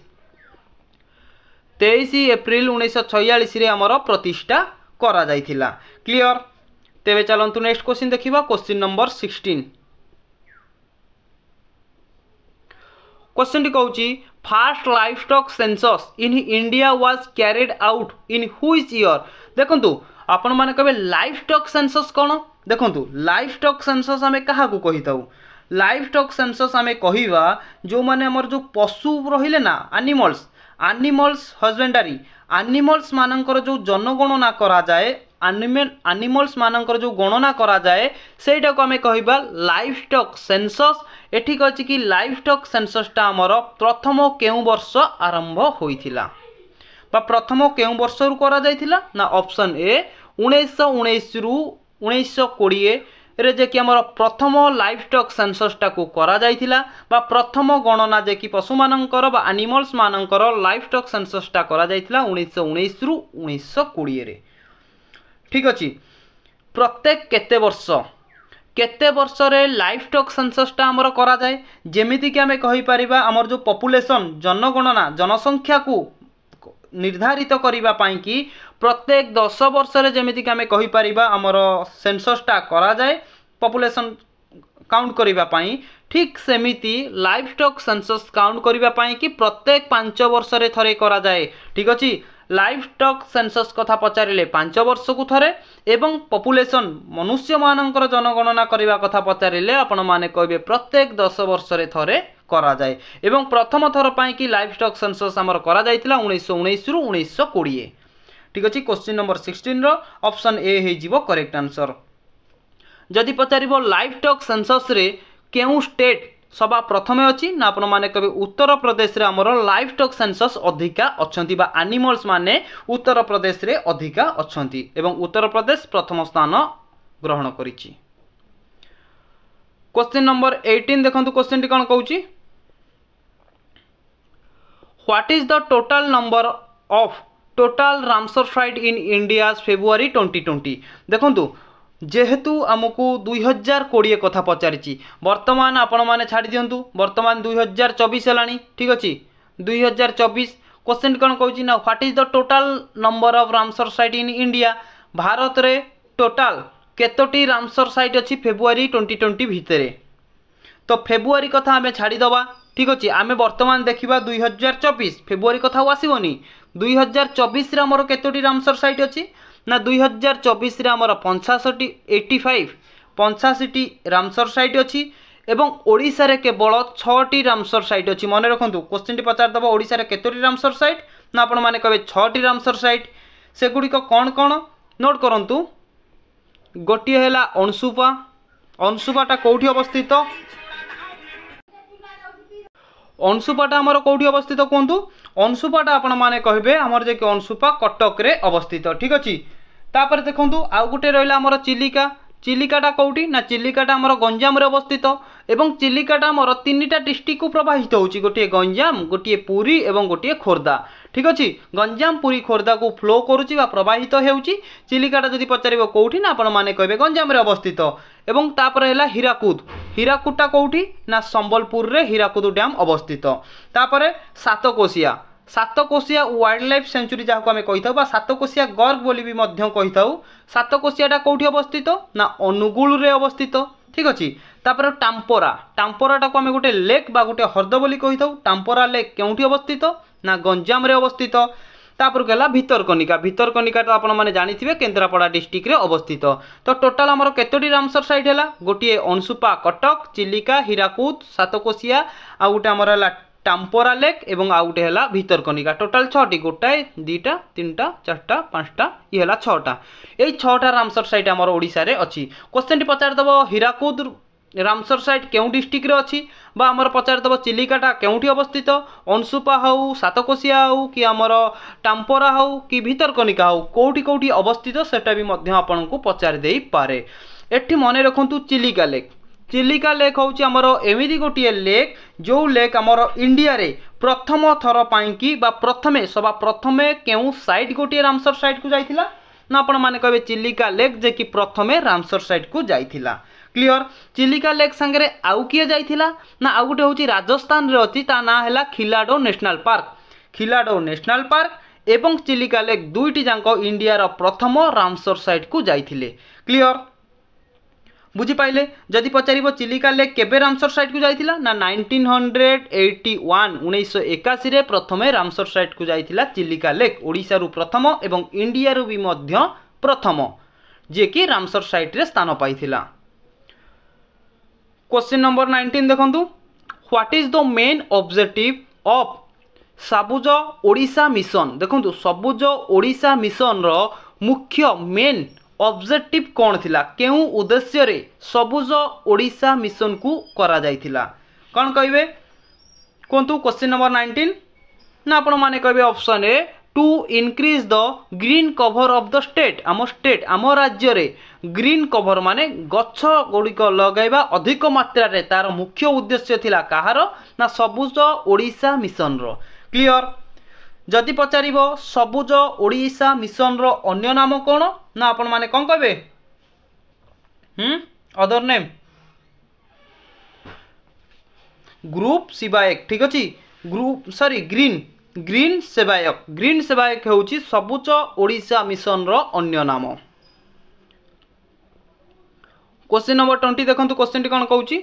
ତେଇଶ ଏପ୍ରିଲ ଉଣେଇଶହ ଛୟାଳିଶରେ ଆମର ପ୍ରତିଷ୍ଠା କରାଯାଇଥିଲା କ୍ଲିଅର ତେବେ ଚାଲନ୍ତୁ ନେକ୍ସଟ କୋଶ୍ଚିନ୍ ଦେଖିବା କୋଶ୍ଚିନ୍ ନମ୍ବର ସିକ୍ସଟିନ୍ କୋଶ୍ଚିନ୍ଟି କହୁଛି first livestock census in India was carried out in which year ଦେଖନ୍ତୁ ଆପଣମାନେ କହିବେ ଲାଇଫ୍ ଷ୍ଟକ୍ ସେନ୍ସସ୍ କ'ଣ ଦେଖନ୍ତୁ ଲାଇଫ୍ ଷ୍ଟକ୍ ସେନ୍ସସ୍ ଆମେ କାହାକୁ କହିଥାଉ ଲାଇଫ୍ ଷ୍ଟକ୍ ସେନ୍ସସ୍ ଆମେ କହିବା ଯେଉଁମାନେ ଆମର ଯେଉଁ ପଶୁ ରହିଲେ ନା ଆନିମଲ୍ସ ଆନିମଲ୍ସ ହଜବେଣ୍ଡାରୀ ଆନିମଲ୍ସମାନଙ୍କର ଯେଉଁ ଜନଗଣନା କରାଯାଏ ଆନିମେଲ୍ ଆନିମଲ୍ସମାନଙ୍କର ଯେଉଁ ଗଣନା କରାଯାଏ ସେଇଟାକୁ ଆମେ କହିବା ଲାଇଫ୍ ଷ୍ଟକ୍ ସେନ୍ସସ୍ ଏଠିକ ଅଛି କି ଲାଇଫ୍ ଷ୍ଟକ୍ ସେନ୍ସସ୍ଟା ଆମର ପ୍ରଥମ କେଉଁ ବର୍ଷ ଆରମ୍ଭ ହୋଇଥିଲା ବା ପ୍ରଥମ କେଉଁ ବର୍ଷରୁ କରାଯାଇଥିଲା ନା ଅପସନ୍ ଏ ଉଣେଇଶହ ଉଣେଇଶରୁ ଉଣେଇଶହ କୋଡ଼ିଏରେ ଯେ କି ଆମର ପ୍ରଥମ ଲାଇଫ୍ ଷ୍ଟକ୍ ସେନ୍ସସ୍ଟାକୁ କରାଯାଇଥିଲା ବା ପ୍ରଥମ ଗଣନା ଯେ କି ପଶୁମାନଙ୍କର ବା ଆନିମଲ୍ସମାନଙ୍କର ଲାଇଫ୍ ଷ୍ଟକ୍ ସେନ୍ସସ୍ଟା କରାଯାଇଥିଲା ଉଣେଇଶହ ଉଣେଇଶରୁ ଉଣେଇଶହ କୋଡ଼ିଏରେ ଠିକ୍ ଅଛି ପ୍ରତ୍ୟେକ କେତେ ବର୍ଷ କେତେ ବର୍ଷରେ ଲାଇଫ୍ ଷ୍ଟକ୍ ସେନ୍ସସ୍ଟା ଆମର କରାଯାଏ ଯେମିତିକି ଆମେ କହିପାରିବା ଆମର ଯେଉଁ ପପୁଲେସନ୍ ଜନଗଣନା ଜନସଂଖ୍ୟାକୁ ନିର୍ଦ୍ଧାରିତ କରିବା ପାଇଁକି ପ୍ରତ୍ୟେକ ଦଶ ବର୍ଷରେ ଯେମିତିକି ଆମେ କହିପାରିବା ଆମର ସେନ୍ସସ୍ଟା କରାଯାଏ ପପୁଲେସନ୍ କାଉଣ୍ଟ କରିବା ପାଇଁ ଠିକ୍ ସେମିତି ଲାଇଫ୍ ଷ୍ଟକ୍ ସେନ୍ସସ୍ କାଉଣ୍ଟ କରିବା ପାଇଁକି ପ୍ରତ୍ୟେକ ପାଞ୍ଚ ବର୍ଷରେ ଥରେ କରାଯାଏ ଠିକ୍ ଅଛି ଲାଇଫ୍ ଷ୍ଟକ୍ ସେନ୍ସସ୍ କଥା ପଚାରିଲେ ପାଞ୍ଚ ବର୍ଷକୁ ଥରେ ଏବଂ ପପୁଲେସନ୍ ମନୁଷ୍ୟମାନଙ୍କର ଜନଗଣନା କରିବା କଥା ପଚାରିଲେ ଆପଣମାନେ କହିବେ ପ୍ରତ୍ୟେକ ଦଶ ବର୍ଷରେ ଥରେ କରାଯାଏ ଏବଂ ପ୍ରଥମ ଥର ପାଇଁକି ଲାଇଫ୍ ଷ୍ଟକ୍ ସେନ୍ସସ୍ ଆମର କରାଯାଇଥିଲା ଉଣେଇଶହ ଉଣେଇଶରୁ ଉଣେଇଶହ କୋଡ଼ିଏ ଠିକ୍ ଅଛି କ୍ୱେଶ୍ଚିନ୍ ନମ୍ବର ସିକ୍ସଟିନ୍ର ଅପ୍ସନ୍ ଏ ହୋଇଯିବ କରେକ୍ଟ ଆନ୍ସର୍ ଯଦି ପଚାରିବ ଲାଇଫ୍ ଷ୍ଟକ୍ ସେନ୍ସସ୍ରେ କେଉଁ ଷ୍ଟେଟ୍ ସଭା ପ୍ରଥମେ ଅଛି ନା ଆପଣମାନେ କହିବେ ଉତ୍ତରପ୍ରଦେଶରେ ଆମର ଲାଇଫ୍ ଷ୍ଟକ୍ ସେନ୍ସସ୍ ଅଧିକା ଅଛନ୍ତି ବା ଆନିମଲ୍ସ ମାନେ ଉତ୍ତରପ୍ରଦେଶରେ ଅଧିକା ଅଛନ୍ତି ଏବଂ ଉତ୍ତରପ୍ରଦେଶ ପ୍ରଥମ ସ୍ଥାନ ଗ୍ରହଣ କରିଛି କ୍ୱେଶ୍ଚିନ୍ ନମ୍ବର ଏଇଟିନ୍ ଦେଖନ୍ତୁ କ୍ୱେଶ୍ଚିନ୍ଟି କ'ଣ କହୁଛି what is the total number of total Ramsar flight in India February twenty twenty ଦେଖନ୍ତୁ যেহেতু ଆମକୁ ଦୁଇ ହଜାର କୋଡ଼ିଏ କଥା ପଚାରିଛି ବର୍ତ୍ତମାନ ଆପଣମାନେ ଛାଡ଼ି ଦିଅନ୍ତୁ ବର୍ତ୍ତମାନ ଦୁଇ ହଜାର ଚବିଶ ହେଲାଣି ଠିକ୍ ଅଛି ଦୁଇ ହଜାର ଚବିଶ କୋଶ୍ଚିନ୍ କ'ଣ କହୁଛି ନା what is the total number of Ramsar site in India ଭାରତରେ ଟୋଟାଲ୍ କେତୋଟି ରାମସର ସାଇଟ୍ ଅଛି ଫେବୃଆରୀ ଟ୍ୱେଣ୍ଟି ଟ୍ୱେଣ୍ଟି ଭିତରେ ତ ଫେବୃଆରୀ କଥା ଆମେ ଛାଡ଼ିଦେବା ଠିକ୍ ଅଛି ଆମେ ବର୍ତ୍ତମାନ ଦେଖିବା ଦୁଇ ହଜାର ଚବିଶ ଫେବୃଆରୀ କଥା ଆଉ ଆସିବନି ଦୁଇ ହଜାର ଚବିଶରେ ଆମର କେତୋଟି ରାମସର ସାଇଟ୍ ଅଛି ନା ଦୁଇ ହଜାର ଚବିଶରେ ଆମର ପଞ୍ଚାଶଟି ଏଇଟି ଫାଇଭ୍ ପଞ୍ଚାଅଶୀଟି ରାମସର ସାଇଟ୍ ଅଛି ଏବଂ ଓଡ଼ିଶାରେ କେବଳ ଛଅଟି ରାମସର ସାଇଟ୍ ଅଛି ମନେ ରଖନ୍ତୁ କୋଶ୍ଚିନ୍ଟି ପଚାରିଦେବ ଓଡ଼ିଶାରେ କେତୋଟି ରାମସର ସାଇଟ୍ ନା ଆପଣମାନେ କହିବେ ଛଅଟି ରାମସର ସାଇଟ୍ ସେଗୁଡ଼ିକ କ'ଣ କ'ଣ ନୋଟ୍ କରନ୍ତୁ ଗୋଟିଏ ହେଲା ଅଂଶୁପା ଅଂଶୁପାଟା କେଉଁଠି ଅବସ୍ଥିତ ଅଂଶୁପାଟା ଆମର କେଉଁଠି ଅବସ୍ଥିତ କୁହନ୍ତୁ ଅଂଶୁପାଟା ଆପଣମାନେ କହିବେ ଆମର ଯେ କି ଅଂଶୁପା କଟକରେ ଅବସ୍ଥିତ ଠିକ୍ ଅଛି ତାପରେ ଦେଖନ୍ତୁ ଆଉ ଗୋଟେ ରହିଲା ଆମର ଚିଲିକା ଚିଲିକାଟା କେଉଁଠି ନା ଚିଲିକାଟା ଆମର ଗଞ୍ଜାମରେ ଅବସ୍ଥିତ ଏବଂ ଚିଲିକାଟା ଆମର ତିନିଟା ଡିଷ୍ଟ୍ରିକ୍ଟକୁ ପ୍ରବାହିତ ହେଉଛି ଗୋଟିଏ ଗଞ୍ଜାମ ଗୋଟିଏ ପୁରୀ ଏବଂ ଗୋଟିଏ ଖୋର୍ଦ୍ଧା ଠିକ୍ ଅଛି ଗଞ୍ଜାମ ପୁରୀ ଖୋର୍ଦ୍ଧାକୁ ଫ୍ଲୋ କରୁଛି ବା ପ୍ରବାହିତ ହେଉଛି ଚିଲିକାଟା ଯଦି ପଚାରିବ କେଉଁଠି ନା ଆପଣମାନେ କହିବେ ଗଞ୍ଜାମରେ ଅବସ୍ଥିତ ଏବଂ ତାପରେ ହେଲା ହୀରାକୁଦ ହୀରାକୁଦଟା କେଉଁଠି ନା ସମ୍ବଲପୁରରେ ହୀରାକୁଦ ଡ୍ୟାମ୍ ଅବସ୍ଥିତ ତାପରେ Satkosia Satkosia wildlife sanctuary ଯାହାକୁ ଆମେ କହିଥାଉ ବା ସାତକୋଶିଆ ଗର୍ଗ ବୋଲି ବି ମଧ୍ୟ କହିଥାଉ ସାତକୋଶିଆଟା କେଉଁଠି ଅବସ୍ଥିତ ନା ଅନୁଗୁଳରେ ଅବସ୍ଥିତ ଠିକ୍ ଅଛି ତାପରେ ଟାମ୍ପୋରା ଟାମ୍ପୋରାଟାକୁ ଆମେ ଗୋଟେ ଲେକ୍ ବା ଗୋଟେ ହ୍ରଦ ବୋଲି କହିଥାଉ ଟାମ୍ପୋରା ଲେକ୍ କେଉଁଠି ଅବସ୍ଥିତ ନା ଗଞ୍ଜାମରେ ଅବସ୍ଥିତ ତାପରକୁ ହେଲା ଭିତରକନିକା ଭିତରକନିକା ତ ଆପଣମାନେ ଜାଣିଥିବେ କେନ୍ଦ୍ରାପଡ଼ା ଡିଷ୍ଟ୍ରିକ୍ଟରେ ଅବସ୍ଥିତ ତ ଟୋଟାଲ୍ ଆମର କେତୋଟି ରାମସର ସାଇଟ୍ ହେଲା ଗୋଟିଏ ଅଂଶୁପା କଟକ ଚିଲିକା ହୀରାକୁଦ ସାତକୋଶିଆ ଆଉ ଗୋଟେ ଆମର ହେଲା টাম্পোরা লেক এবং ଆଉ ଗୋଟେ ହେଲା ଭିତରକନିକା ଟୋଟାଲ୍ ଛଅଟି ଗୋଟାଏ ଦୁଇଟା ତିନିଟା ଚାରିଟା ପାଞ୍ଚଟା ଇଏ ହେଲା ଛଅଟା ଏଇ ଛଅଟା ରାମସର ସାଇଟ୍ ଆମର ଓଡ଼ିଶାରେ ଅଛି କୋଶ୍ଚିନ୍ଟି ପଚାରିଦେବ ହୀରାକୁଦ ରାମସର ସାଇଟ୍ କେଉଁ ଡିଷ୍ଟ୍ରିକ୍ଟରେ ଅଛି ବା ଆମର ପଚାରିଦେବ ଚିଲିକାଟା କେଉଁଠି ଅବସ୍ଥିତ ଅଂଶୁପା ହେଉ ସାତକୋଶିଆ ହେଉ କି ଆମର ଟାମ୍ପୋରା ହେଉ କି ଭିତରକନିକା ହେଉ କେଉଁଠି କେଉଁଠି ଅବସ୍ଥିତ ସେଟା ବି ମଧ୍ୟ ଆପଣଙ୍କୁ ପଚାରି ଦେଇପାରେ ଏଠି ମନେ ରଖନ୍ତୁ ଚିଲିକା ଲେକ୍ ଚିଲିକା ଲେକ୍ ହେଉଛି ଆମର ଏମିତି ଗୋଟିଏ ଲେକ୍ ଯେଉଁ ଲେକ୍ ଆମର ଇଣ୍ଡିଆରେ ପ୍ରଥମ ଥର ପାଇଁକି ବା ପ୍ରଥମେ ସବା ପ୍ରଥମେ କେଉଁ ସାଇଟ୍ ଗୋଟିଏ ରାମସର ସାଇଟ୍କୁ ଯାଇଥିଲା ନା ଆପଣମାନେ କହିବେ ଚିଲିକା ଲେକ୍ ଯେ କି ପ୍ରଥମେ ରାମସର ସାଇଟ୍କୁ ଯାଇଥିଲା କ୍ଲିଅର ଚିଲିକା ଲେକ୍ ସାଙ୍ଗରେ ଆଉ କିଏ ଯାଇଥିଲା ନା ଆଉ ଗୋଟେ ହେଉଛି ରାଜସ୍ଥାନରେ ଅଛି ତା ନାଁ ହେଲା ଖିଲାଡ଼ୋ ନ୍ୟାସନାଲ୍ ପାର୍କ ଖିଲାଡ଼ୋ ନ୍ୟାସନାଲ୍ ପାର୍କ ଏବଂ ଚିଲିକା ଲେକ୍ ଦୁଇଟି ଯାକ ଇଣ୍ଡିଆର ପ୍ରଥମ ରାମସର ସାଇଟ୍କୁ ଯାଇଥିଲେ କ୍ଲିଅର বুঝিপাইলে যদি পচারিব চিলিকা লেক কেবে রামসর সাইটকু যাই না নাইনটিন হন্ড্রেড এইটি ওয়ান উনিশশো একাশিরে প্রথমে রামসর সাইটকু যাই চিলিকা লেক ওড়শার প্রথম এবং ইন্ডিয়ার বি মধ্য প্রথম যিকি রামসর সাইট্রে স্থান পাই কোশ্চিন নম্বর নাইনটিন দেখুন what is the main objective of Sabuja Odisha mission ଦେଖନ୍ତୁ ସବୁଜ ଓଡ଼ିଶା ମିଶନର ମୁଖ୍ୟ ମେନ୍ ଅବଜେକ୍ଟିଭ୍ କ'ଣ ଥିଲା କେଉଁ ଉଦ୍ଦେଶ୍ୟରେ ସବୁଜ ଓଡ଼ିଶା ମିଶନକୁ କରାଯାଇଥିଲା କ'ଣ କହିବେ କୁହନ୍ତୁ କୋଶ୍ଚିନ୍ ନମ୍ବର ନାଇଣ୍ଟିନ୍ ନା ଆପଣମାନେ କହିବେ option A to increase the green cover of the state ଆମ ଷ୍ଟେଟ୍ ଆମ ରାଜ୍ୟରେ ଗ୍ରୀନ୍ କଭର୍ ମାନେ ଗଛ ଗୁଡ଼ିକ ଲଗାଇବା ଅଧିକ ମାତ୍ରାରେ ତା'ର ମୁଖ୍ୟ ଉଦ୍ଦେଶ୍ୟ ଥିଲା କାହାର ନା ସବୁଜ ଓଡ଼ିଶା ମିଶନର କ୍ଲିଅର୍ ଯଦି ପଚାରିବ ସବୁଜ ଓଡ଼ିଶା ମିଶନର ଅନ୍ୟ ନାମ କ'ଣ ନା ଆପଣମାନେ କ'ଣ କହିବେ ହୁଁ ଅଦର ନେମ୍ ଗ୍ରୁପ୍ ଶିବାୟକ ଠିକ୍ ଅଛି ଗ୍ରୁପ୍ ସରି ଗ୍ରୀନ୍ ଗ୍ରୀନ୍ ସେବାୟକ ଗ୍ରୀନ୍ ସେବାୟକ ହେଉଛି ସବୁଜ ଓଡ଼ିଶା ମିଶନର ଅନ୍ୟ ନାମ କୋଶ୍ଚିନ୍ ନମ୍ବର ଟ୍ୱେଣ୍ଟି ଦେଖନ୍ତୁ କୋଶ୍ଚିନ୍ଟି କ'ଣ କହୁଛି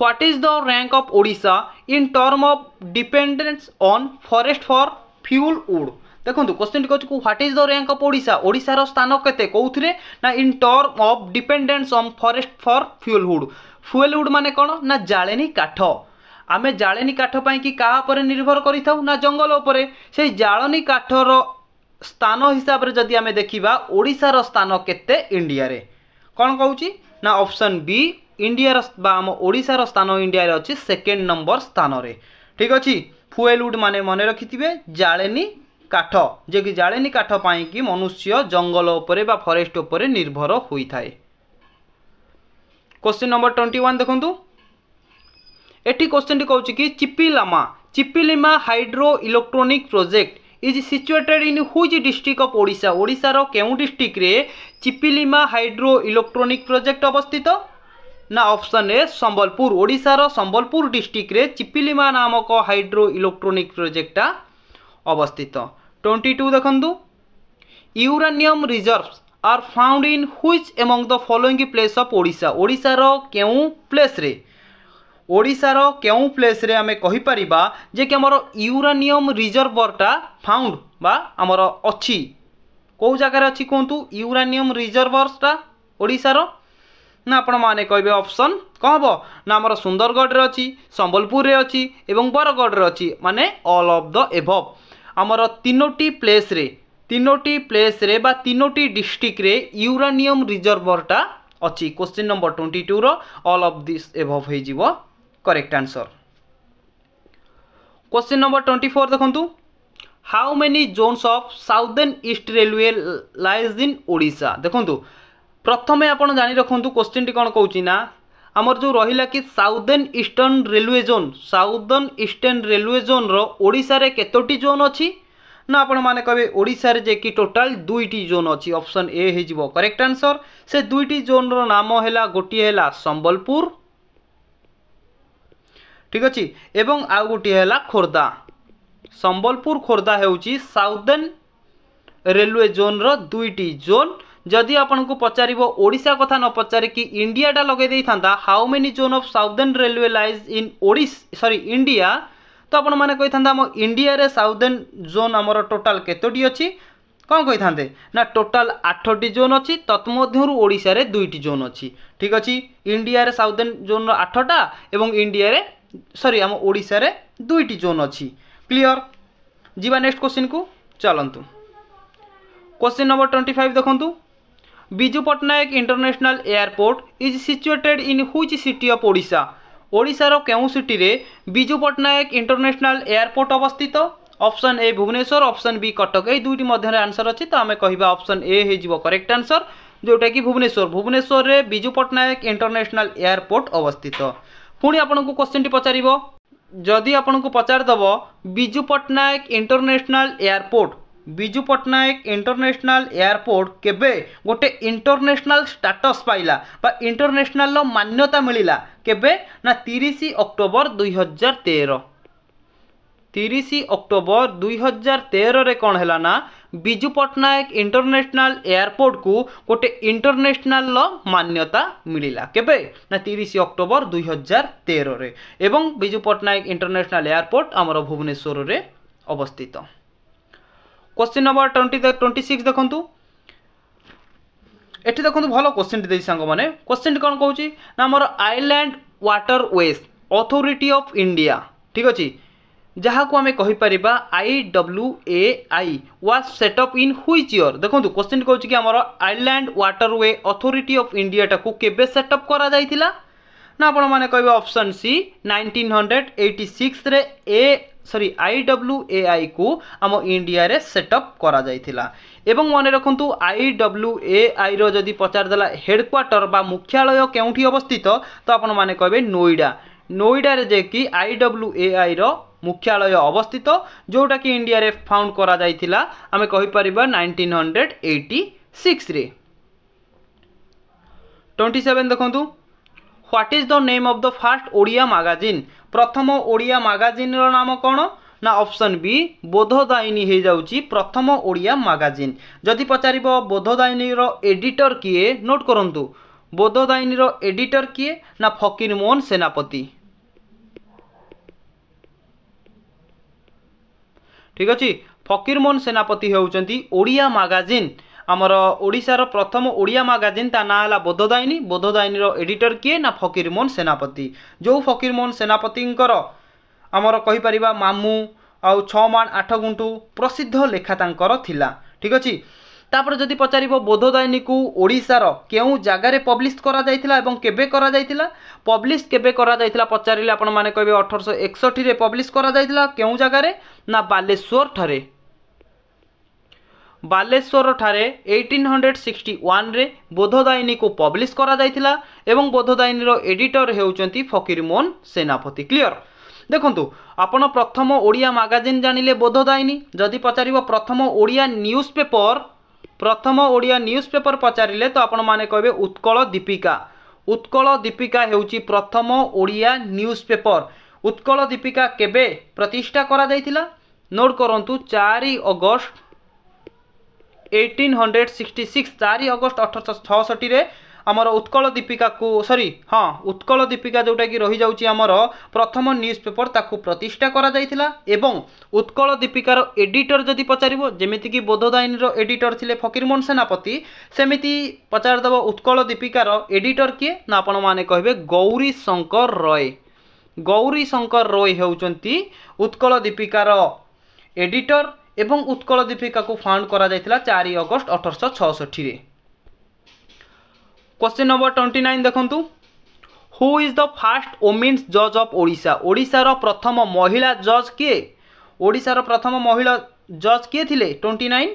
what is the rank of Odisha in term of dependence on forest for fuel wood দেখুন কোশ্চিন টি কোথাও what is the rank of Odisha ওড়শার স্থান কেতে কোথায় না in term of dependence on forest for fuel wood fuel wood মানে কোণ না জাড়েনি কাঠ ଆମେ ଜାଳେଣୀ କାଠ ପାଇଁ କି କାହା ଉପରେ ନିର୍ଭର କରିଥାଉ ନା ଜଙ୍ଗଲ ଉପରେ ସେଇ ଜାଳେଣୀ କାଠର ସ୍ଥାନ ହିସାବରେ ଯଦି ଆମେ ଦେଖିବା ଓଡ଼ିଶାର ସ୍ଥାନ କେତେ ଇଣ୍ଡିଆରେ କ'ଣ କହୁଛି ନା ଅପସନ୍ ବି ଇଣ୍ଡିଆର ବା ଆମ ଓଡ଼ିଶାର ସ୍ଥାନ ଇଣ୍ଡିଆରେ ଅଛି ସେକେଣ୍ଡ ନମ୍ବର ସ୍ଥାନରେ ଠିକ୍ ଅଛି ফুয়েল ଉଡ୍ ମାନେ ମନେ ରଖିଥିବେ ଜାଳେଣୀ କାଠ ଯେ କି ଜାଳେଣୀ କାଠ ପାଇଁକି ମନୁଷ୍ୟ ଜଙ୍ଗଲ ଉପରେ ବା ଫରେଷ୍ଟ ଉପରେ ନିର୍ଭର ହୋଇଥାଏ କୋଶ୍ଚିନ୍ ନମ୍ବର ଟ୍ୱେଣ୍ଟି ୱାନ୍ ଦେଖନ୍ତୁ ଏଠି କୋଶ୍ଚିନ୍ଟି କହୁଛି କି Chiplima Chiplima hydro electronic project is situated in which district of Odisha ওড়িশার কেউ ডিস্ট্রিক্টে চিপিলিমা হাইড্রো ইলেকট্রোনিক প্রোজেক্ট অবস্থিত ନା ଅପସନ୍ ଏ ସମ୍ବଲପୁର ଓଡ଼ିଶାର ସମ୍ବଲପୁର ଡିଷ୍ଟ୍ରିକ୍ଟରେ ଚିପିଲିମା ନାମକ ହାଇଡ୍ରୋ ଇଲେକ୍ଟ୍ରୋନିକ୍ ପ୍ରୋଜେକ୍ଟଟା ଅବସ୍ଥିତ ଟ୍ୱେଣ୍ଟି ଟୁ ଦେଖନ୍ତୁ uranium reserves are found in which among the following place of Odisha ଓଡ଼ିଶାର କେଉଁ ପ୍ଲେସ୍ରେ ଓଡ଼ିଶାର କେଉଁ ପ୍ଲେସ୍ରେ ଆମେ କହିପାରିବା ଯେ କି ଆମର ୟୁରାନିୟମ୍ ରିଜର୍ଭରଟା ଫାଉଣ୍ଡ ବା ଆମର ଅଛି କେଉଁ ଜାଗାରେ ଅଛି କୁହନ୍ତୁ ୟୁରାନିୟମ୍ ରିଜର୍ଭର୍ସଟା ଓଡ଼ିଶାର ନା ଆପଣମାନେ କହିବେ ଅପସନ୍ କ'ଣ ହେବ ନା ଆମର ସୁନ୍ଦରଗଡ଼ରେ ଅଛି ସମ୍ବଲପୁରରେ ଅଛି ଏବଂ ବରଗଡ଼ରେ ଅଛି ମାନେ ଅଲ୍ ଅଫ୍ ଦ ଏଭବ୍ ଆମର ତିନୋଟି ପ୍ଲେସ୍ରେ ତିନୋଟି ପ୍ଲେସ୍ରେ ବା ତିନୋଟି ଡିଷ୍ଟ୍ରିକ୍ଟରେ ୟୁରାନିୟମ୍ ରିଜର୍ଭରଟା ଅଛି କୋଶ୍ଚିନ୍ ନମ୍ବର ଟ୍ୱେଣ୍ଟି ଟୁର ଅଲ୍ ଅଫ୍ ଦିସ୍ ଏଭବ୍ ହୋଇଯିବ correct answer question number twenty four ଦେଖନ୍ତୁ how many zones of southern east railway lies in Odisha ଦେଖନ୍ତୁ ପ୍ରଥମେ ଆପଣ ଜାଣି ରଖନ୍ତୁ କୋଶ୍ଚିନ୍ଟି କ'ଣ କହୁଛି ନା ଆମର ଯେଉଁ ରହିଲା କି southern eastern railway zone southern eastern railway ଜୋନ୍ର ଓଡ଼ିଶାରେ କେତୋଟି ଜୋନ୍ ଅଛି ନା ଆପଣମାନେ କହିବେ ଓଡ଼ିଶାରେ ଯେ କି ଟୋଟାଲ୍ ଦୁଇଟି ଜୋନ୍ ଅଛି ଅପସନ୍ ଏ ହେଇଯିବ କରେକ୍ଟ ଆନ୍ସର୍ ସେ ଦୁଇଟି ଜୋନ୍ର ନାମ ହେଲା ଗୋଟିଏ ହେଲା ସମ୍ବଲପୁର ଠିକ୍ ଅଛି ଏବଂ ଆଉ ଗୋଟିଏ ହେଲା ଖୋର୍ଦ୍ଧା ସମ୍ବଲପୁର ଖୋର୍ଦ୍ଧା ହେଉଛି ସାଉଦର୍ଣ୍ଣ ରେଲୱେ ଜୋନ୍ର ଦୁଇଟି ଜୋନ୍ ଯଦି ଆପଣଙ୍କୁ ପଚାରିବ ଓଡ଼ିଶା କଥା ନ ପଚାରିକି ଇଣ୍ଡିଆଟା ଲଗେଇ ଦେଇଥାନ୍ତା how many zone of southern railway lies in Odisha sorry India ତ ଆପଣମାନେ କହିଥାନ୍ତେ ଆମ ଇଣ୍ଡିଆରେ ସାଉଦର୍ଣ୍ଣ ଜୋନ୍ ଆମର ଟୋଟାଲ୍ କେତୋଟି ଅଛି କ'ଣ କହିଥାନ୍ତେ ନା ଟୋଟାଲ୍ ଆଠଟି ଜୋନ୍ ଅଛି ତତ୍ମଧ୍ୟରୁ ଓଡ଼ିଶାରେ ଦୁଇଟି ଜୋନ୍ ଅଛି ଠିକ୍ ଅଛି ଇଣ୍ଡିଆରେ ସାଉଦର୍ଣ୍ଣ ଜୋନ୍ର ଆଠଟା ଏବଂ ଇଣ୍ଡିଆରେ ସରି ଆମ ଓଡ଼ିଶାରେ ଦୁଇଟି ଜୋନ୍ ଅଛି କ୍ଲିଅର୍ ଯିବା ନେକ୍ସଟ କୋଶ୍ଚିନ୍କୁ ଚାଲନ୍ତୁ କୋଶ୍ଚିନ୍ ନମ୍ବର ଟ୍ୱେଣ୍ଟି ଫାଇଭ୍ ଦେଖନ୍ତୁ Biju Patnaik International Airport is situated in which city of Odisha? ଓଡ଼ିଶାର କେଉଁ ସିଟିରେ ବିଜୁ ପଟ୍ଟନାୟକ ଇଣ୍ଟରନ୍ୟାସନାଲ୍ ଏୟାରପୋର୍ଟ ଅବସ୍ଥିତ option A Bhubaneswar option B Cuttack ଏଇ ଦୁଇଟି ମଧ୍ୟରେ ଆନ୍ସର୍ ଅଛି ତ ଆମେ କହିବା ଅପସନ୍ ଏ ହେଇଯିବ କରେକ୍ଟ ଆନ୍ସର୍ ଯେଉଁଟାକି ଭୁବନେଶ୍ୱର ଭୁବନେଶ୍ୱରରେ ବିଜୁ ପଟ୍ଟନାୟକ ଇଣ୍ଟରନ୍ୟାସନାଲ୍ ଏୟାରପୋର୍ଟ ଅବସ୍ଥିତ ପୁଣି ଆପଣଙ୍କୁ କ୍ୱେଶ୍ଚିନ୍ଟି ପଚାରିବ ଯଦି ଆପଣଙ୍କୁ ପଚାରିଦେବ Biju Patnaik international airport Biju Patnaik international airport କେବେ ଗୋଟେ ଇଣ୍ଟରନ୍ୟାସନାଲ୍ ଷ୍ଟାଟସ୍ ପାଇଲା ବା ଇଣ୍ଟରନ୍ୟାସନାଲ୍ର ମାନ୍ୟତା ମିଳିଲା କେବେ ନା ତିରିଶ ଅକ୍ଟୋବର ଦୁଇହଜାର ତେର তিরিশ অক্টোবর দুই হাজার তেরের কণ হল না বিজু পট্টনাক ইন্টরন্যাশনাল এয়ারপোর্ট কু গোটে ইন্টরন্যাশনাল মান্যতা মিলিলা কেবে না তিরিশ অক্টোবর দুই হাজার তেরের এবং বিজু পট্টনাক ইন্টরন্যাশনাল এয়ারপোর্ট আমার ভুবনেশ্বরের অবস্থিত question number twenty twenty six দেখন্তু এটি দেখুন ভালো কোশ্চিনটি দিয়েছি সাঙ্গ মানে কোশ্চিনটি কোণ কৌছি না আমার island waterways authority of India ঠিক আছে ଯାହାକୁ ଆମେ କହିପାରିବା I W A I was set up in which year ଦେଖନ୍ତୁ କୋଶ୍ଚିନ୍ କହୁଛି କି ଆମର ଆଇଲ୍ୟାଣ୍ଡ ୱାଟରୱେ ଅଥରିଟି ଅଫ୍ ଇଣ୍ଡିଆଟାକୁ କେବେ ସେଟଅପ୍ କରାଯାଇଥିଲା ନା ଆପଣମାନେ କହିବେ option C nineteen hundred eighty ସିକ୍ସରେ A sorry I W A ଆଇକୁ ଆମ ଇଣ୍ଡିଆରେ ସେଟଅପ୍ କରାଯାଇଥିଲା ଏବଂ ମନେ ରଖନ୍ତୁ ଆଇ ଡବ୍ଲ୍ୟୁ ଏ ଆଇର ଯଦି ପଚାରିଦେଲା ହେଡ଼କ୍ୱାର୍ଟର ବା ମୁଖ୍ୟାଳୟ କେଉଁଠି ଅବସ୍ଥିତ ତ ଆପଣମାନେ କହିବେ ନୋଇଡ଼ା ନୋଇଡ଼ାରେ ଯାଇକି ଆଇ ଡବ୍ଲ୍ୟୁ ଏ ଆଇର ମୁଖ୍ୟାଳୟ ଅବସ୍ଥିତ ଯେଉଁଟାକି ଇଣ୍ଡିଆରେ ଫାଉଣ୍ଡ କରାଯାଇଥିଲା ଆମେ କହିପାରିବା ନାଇଣ୍ଟିନ୍ ହଣ୍ଡ୍ରେଡ଼ ଏଇଟି ସିକ୍ସରେ ଟ୍ୱେଣ୍ଟି ସେଭେନ୍ ଦେଖନ୍ତୁ what is the name of the first Odia magazine ପ୍ରଥମ ଓଡ଼ିଆ ମାଗାଜିନ୍ର ନାମ କ'ଣ ନା ଅପସନ୍ ବି ବୋଧଦାୟିନୀ ହୋଇଯାଉଛି ପ୍ରଥମ ଓଡ଼ିଆ ମାଗାଜିନ୍ ଯଦି ପଚାରିବ ବୋଧଦାୟିନୀର ଏଡ଼ିଟର କିଏ ନୋଟ୍ କରନ୍ତୁ ବୋଧଦାୟିନୀର ଏଡ଼ିଟର କିଏ ନା ଫକୀର ମୋହନ ସେନାପତି ଠିକ୍ ଅଛି ଫକୀର ମୋହନ ସେନାପତି ହେଉଛନ୍ତି ଓଡ଼ିଆ ମାଗାଜିନ୍ আমার ওড়শার প্রথম ওড়িয়া ম্যাগাজিন তা না হল বোধদায়িনী বোধদায়িনীর এডিটর কি না ফকিরমোহন সেনাপতি যে ফকিরমোহন সেনাপতিঙ্কর আমার কহিপারিবা মামু আউ ছ আঠ গুণ্টু প্রসিদ্ধ লেখা তাঙ্কর লা ঠিক আছে তাপরে যদি পচারিব বোধদায়িনীকু ওড়শার কেউ জায়গার পব্লিশ করা যাইতিলা এবং কেবে করা যাই পব্লিশ কেবে করা যাই পচারে আপনার মানে কইবে 1861 রে পব্লিশ করা যাই কেউ জায়গায় না বালেশ্বর ঠারে ବାଲେଶ୍ୱରଠାରେ ଏଇଟିନ୍ ହଣ୍ଡ୍ରେଡ଼୍ ସିକ୍ସଟି ୱାନ୍ରେ ବୋଧଦାୟିନୀକୁ ପବ୍ଲିଶ୍ କରାଯାଇଥିଲା ଏବଂ ବୋଧଦାୟିନୀର ଏଡ଼ିଟର୍ ହେଉଛନ୍ତି ଫକୀରମୋହନ ସେନାପତି କ୍ଲିଅର୍ ଦେଖନ୍ତୁ ଆପଣ ପ୍ରଥମ ଓଡ଼ିଆ ମାଗାଜିନ୍ ଜାଣିଲେ ବୋଧଦାୟିନୀ ଯଦି ପଚାରିବ ପ୍ରଥମ ଓଡ଼ିଆ ନ୍ୟୁଜ୍ ପେପର୍ ପ୍ରଥମ ଓଡ଼ିଆ ନ୍ୟୁଜ୍ ପେପର୍ ପଚାରିଲେ ତ ଆପଣମାନେ କହିବେ ଉତ୍କଳ ଦୀପିକା ଉତ୍କଳ ଦୀପିକା ହେଉଛି ପ୍ରଥମ ଓଡ଼ିଆ ନ୍ୟୁଜ୍ ପେପର୍ ଉତ୍କଳ ଦୀପିକା କେବେ ପ୍ରତିଷ୍ଠା କରାଯାଇଥିଲା ନୋଟ୍ କରନ୍ତୁ ଚାରି August eighteen hundred sixty six चारि अगस्ट अठरश छषठीରେ ଆମର ଉତ୍କଳ ଦୀପିକାକୁ ସରି ହଁ ଉତ୍କଳ ଦୀପିକା ଯେଉଁଟାକି ରହିଯାଉଛି ଆମର ପ୍ରଥମ ନ୍ୟୁଜ୍ ପେପର୍ ତାକୁ ପ୍ରତିଷ୍ଠା କରାଯାଇଥିଲା ଏବଂ ଉତ୍କଳ ଦୀପିକାର ଏଡ଼ିଟର ଯଦି ପଚାରିବ ଯେମିତିକି ବୋଧଦାୟିନୀର ଏଡ଼ିଟର ଥିଲେ ଫକୀରମୋହନ ସେନାପତି ସେମିତି ପଚାରିଦେବ ଉତ୍କଳ ଦୀପିକାର ଏଡ଼ିଟର କିଏ ନା ଆପଣମାନେ କହିବେ ଗୌରୀ ଶଙ୍କର ରୟ ଗୌରୀ ଶଙ୍କର ରୟ ହେଉଛନ୍ତି ଉତ୍କଳ ଦୀପିକାର ଏଡ଼ିଟର ଏବଂ ଉତ୍କଳ ଦୀପିକାକୁ ଫାଉଣ୍ଡ କରାଯାଇଥିଲା ଚାରି ଅଗଷ୍ଟ ଅଠରଶହ ଛଅଷଠିରେ କ୍ୱେଶ୍ଚିନ୍ ନମ୍ବର ଟ୍ୱେଣ୍ଟି ନାଇନ୍ ଦେଖନ୍ତୁ who is the first women's ଜଜ୍ ଅଫ୍ ଓଡ଼ିଶା ଓଡ଼ିଶାର ପ୍ରଥମ ମହିଳା ଜଜ୍ କିଏ ଓଡ଼ିଶାର ପ୍ରଥମ ମହିଳା ଜଜ୍ କିଏ ଥିଲେ ଟ୍ୱେଣ୍ଟି ନାଇନ୍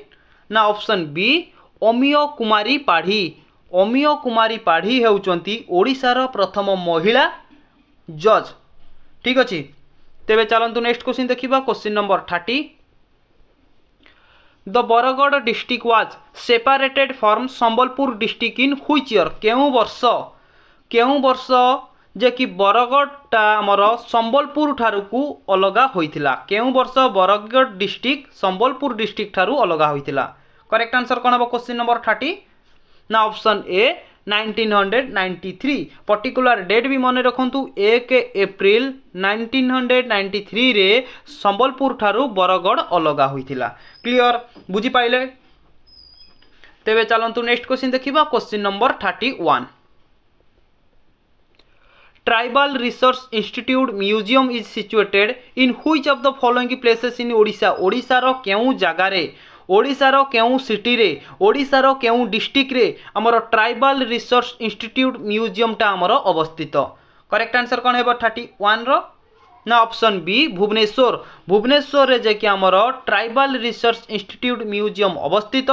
ନା ଅପସନ୍ ବି ଅମିୟ କୁମାରୀ ପାଢ଼ୀ ଅମିୟ କୁମାରୀ ପାଢ଼ୀ ହେଉଛନ୍ତି ଓଡ଼ିଶାର ପ୍ରଥମ ମହିଳା ଜଜ୍ ଠିକ୍ ଅଛି ତେବେ ଚାଲନ୍ତୁ ନେକ୍ସଟ କୋଶ୍ଚିନ୍ ଦେଖିବା question number thirty The Baragad district was separated from Sambalpur district in which year? কেউঁ ବର୍ଷ କେଉଁ ବର୍ଷ ଯେ କି ବରଗଡ଼ଟା ଆମର ସମ୍ବଲପୁର ଠାରୁକୁ ଅଲଗା ହୋଇଥିଲା କେଉଁ ବର୍ଷ ବରଗଡ଼ ଡିଷ୍ଟ୍ରିକ୍ଟ ସମ୍ବଲପୁର ଡିଷ୍ଟ୍ରିକ୍ଟ ଠାରୁ ଅଲଗା ହୋଇଥିଲା କରେକ୍ଟ ଆନ୍ସର୍ କ'ଣ ହେବ କୋଶ୍ଚିନ୍ ନମ୍ବର ଥାର୍ଟି ନା option A nineteen hundred ninety three particular date ବି ମନେ ରଖନ୍ତୁ ଏକ ଏପ୍ରିଲ ନାଇନଟିନ୍ ହଣ୍ଡ୍ରେଡ଼ ନାଇଣ୍ଟି ଥ୍ରୀରେ ସମ୍ବଲପୁର ଠାରୁ ବରଗଡ଼ ଅଲଗା ହୋଇଥିଲା କ୍ଲିଅର ବୁଝିପାରିଲେ ତେବେ ଚାଲନ୍ତୁ ନେକ୍ସଟ କ୍ୱେଶ୍ଚିନ୍ ଦେଖିବା question number thirty one Tribal Research Institute Museum is situated in which of the following places in Odisha? Odisha ro কেউ জাগারে ଓଡ଼ିଶାର କେଉଁ ସିଟିରେ ଓଡ଼ିଶାର କେଉଁ ଡିଷ୍ଟ୍ରିକ୍ଟରେ ଆମର ଟ୍ରାଇବାଲ୍ ରିସର୍ଚ୍ଚ ଇନଷ୍ଟିଚ୍ୟୁଟ୍ ମ୍ୟୁଜିୟମ୍ଟା ଆମର ଅବସ୍ଥିତ କରେକ୍ଟ ଆନ୍ସର୍ କ'ଣ ହେବ ଥାର୍ଟି ୱାନ୍ର ନା ଅପସନ୍ ବି ଭୁବନେଶ୍ୱର ଭୁବନେଶ୍ୱରରେ ଯାଇକି ଆମର ଟ୍ରାଇବାଲ୍ ରିସର୍ଚ୍ଚ ଇନଷ୍ଟିଚ୍ୟୁଟ୍ ମ୍ୟୁଜିୟମ୍ ଅବସ୍ଥିତ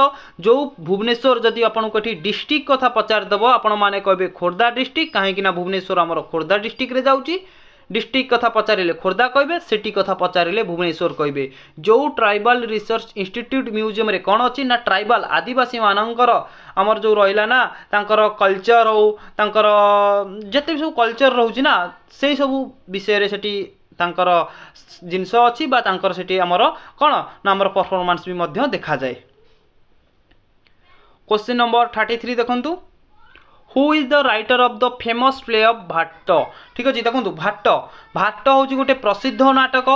ଯେଉଁ ଭୁବନେଶ୍ୱର ଯଦି ଆପଣଙ୍କୁ ଏଠି ଡିଷ୍ଟ୍ରିକ୍ଟ କଥା ପଚାରିଦେବ ଆପଣମାନେ କହିବେ ଖୋର୍ଦ୍ଧା ଡିଷ୍ଟ୍ରିକ୍ଟ କାହିଁକିନା ଭୁବନେଶ୍ୱର ଆମର ଖୋର୍ଦ୍ଧା ଡିଷ୍ଟ୍ରିକ୍ଟରେ ଯାଉଛି ডিস্ট্রিক্ট কথা পচারিলে খোর্ধা কইবে সিটি কথা পচারিলে ভুবনেশ্বর কইবে যে ট্রাইবাল রিসর্চ ইনস্টিট্ୟୁଟ୍ ମ୍ୟୁଜିୟମ୍ରେ କ'ଣ ଅଛି ନା ଟ୍ରାଇବାଲ୍ ଆଦିବାସୀମାନଙ୍କର ଆମର ଯେଉଁ ରହିଲା ନା ତାଙ୍କର କଲଚର୍ ହେଉ ତାଙ୍କର ଯେତେ ବି ସବୁ କଲଚର୍ ରହୁଛି ନା ସେଇ ସବୁ ବିଷୟରେ ସେଠି ତାଙ୍କର ଜିନିଷ ଅଛି ବା ତାଙ୍କର ସେଠି ଆମର କ'ଣ ନା ଆମର ପରଫର୍ମାନ୍ସ ବି ମଧ୍ୟ ଦେଖାଯାଏ କୋଶ୍ଚିନ୍ ନମ୍ବର ଥାର୍ଟି ଥ୍ରୀ ଦେଖନ୍ତୁ who is the writer of the famous play of ଭାଟ ଠିକ୍ ଅଛି ଦେଖନ୍ତୁ ଭାଟ ଭାଟ ହେଉଛି ଗୋଟେ ପ୍ରସିଦ୍ଧ ନାଟକ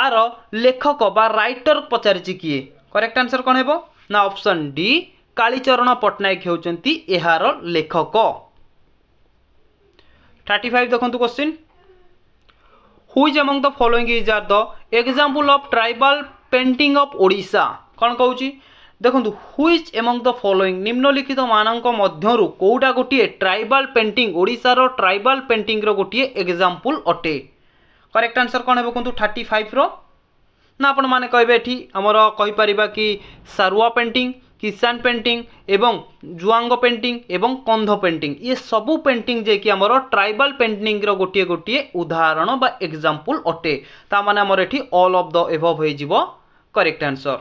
ଆର ଲେଖକ ବା ରାଇଟର ପଚାରିଛି କିଏ କରେକ୍ଟ ଆନ୍ସର୍ କ'ଣ ହେବ ନା ଅପସନ୍ ଡି କାଳିଚରଣ ପଟ୍ଟନାୟକ ହେଉଛନ୍ତି ଏହାର ଲେଖକ ଥାର୍ଟି ଫାଇଭ୍ ଦେଖନ୍ତୁ question which among the following is are the example of tribal painting of Odisha କ'ଣ କହୁଛି দেখুন হুইচ এমং দ ফলোইং নিম্নলিখিত ମାନଙ୍କ ମଧ୍ୟରୁ କେଉଁଟା ଗୋଟିଏ ଟ୍ରାଇବାଲ୍ ପେଣ୍ଟିଂ ଓଡ଼ିଶାର ଟ୍ରାଇବାଲ୍ ପେଣ୍ଟିଂର ଗୋଟିଏ ଏକ୍ଜାମ୍ପଲ୍ ଅଟେ କରେକ୍ଟ ଆନ୍ସର୍ କ'ଣ ହେବ କୁହନ୍ତୁ ଥାର୍ଟି ଫାଇଭ୍ର ନା ଆପଣମାନେ କହିବେ ଏଠି ଆମର କହିପାରିବା କି ସାରୁଆ ପେଣ୍ଟିଂ কিষান পেন্টিং এবং জুয়াঙ্গ পেন্টিং এবং কন্ধ পেন্টিং ইয়ে সবু পেন্টিং যে কি আমার ট্রাইবাল পেন্টিংর গোটিয়ে গোটিয়ে উদাহরণ বা এক্সাম্পল অটে তা মানে আমার এটি অল অফ দ এভভ হয়ে যাব করেক্ট আনসর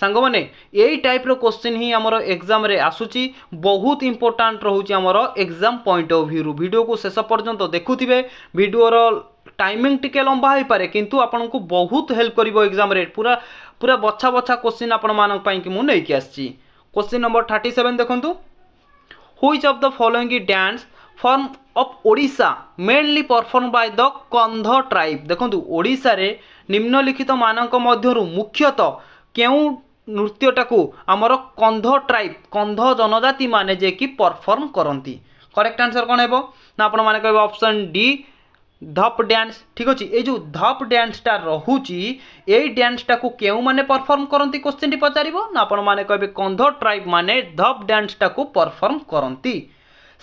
ସାଙ୍ଗମାନେ ଏଇ ଟାଇପ୍ର କୋଶ୍ଚିନ୍ ହିଁ ଆମର ଏକ୍ଜାମ୍ରେ ଆସୁଛି ବହୁତ ଇମ୍ପୋର୍ଟାଣ୍ଟ ରହୁଛି ଆମର ଏକ୍ଜାମ୍ ପଏଣ୍ଟ ଅଫ୍ ଭ୍ୟୁରୁ ଭିଡ଼ିଓକୁ ଶେଷ ପର୍ଯ୍ୟନ୍ତ ଦେଖୁଥିବେ ଭିଡ଼ିଓର ଟାଇମିଂ ଟିକେ ଲମ୍ବା ହୋଇପାରେ କିନ୍ତୁ ଆପଣଙ୍କୁ ବହୁତ ହେଲ୍ପ କରିବ ଏକ୍ଜାମ୍ରେ ପୁରା ପୁରା ବଛା ବଛା କୋଶ୍ଚିନ୍ ଆପଣମାନଙ୍କ ପାଇଁକି ମୁଁ ନେଇକି ଆସିଛି କୋଶ୍ଚିନ୍ ନମ୍ବର ଥାର୍ଟି ସେଭେନ୍ ଦେଖନ୍ତୁ which of the following dance form of Odisha mainly perform by the Kondh tribe ଦେଖନ୍ତୁ ଓଡ଼ିଶାରେ ନିମ୍ନଲିଖିତମାନଙ୍କ ମଧ୍ୟରୁ ମୁଖ୍ୟତଃ କେଉଁ ନୃତ୍ୟଟାକୁ ଆମର କନ୍ଧ ଟ୍ରାଇବ୍ କନ୍ଧ ଜନଜାତିମାନେ ଯିଏକି ପରଫର୍ମ କରନ୍ତି କରେକ୍ଟ ଆନ୍ସର୍ କ'ଣ ହେବ ନା ଆପଣମାନେ କହିବେ ଅପସନ୍ ଡି ଧପ୍ ଡ୍ୟାନ୍ସ ଠିକ୍ ଅଛି ଏଇ ଯେଉଁ ଧପ୍ ଡ୍ୟାନ୍ସଟା ରହୁଛି ଏଇ ଡ୍ୟାନ୍ସଟାକୁ କେଉଁମାନେ ପରଫର୍ମ କରନ୍ତି କୋଶ୍ଚିନ୍ଟି ପଚାରିବ ନା ଆପଣମାନେ କହିବେ କନ୍ଧ ଟ୍ରାଇବ୍ ମାନେ ଧପ୍ ଡ୍ୟାନ୍ସଟାକୁ ପରଫର୍ମ କରନ୍ତି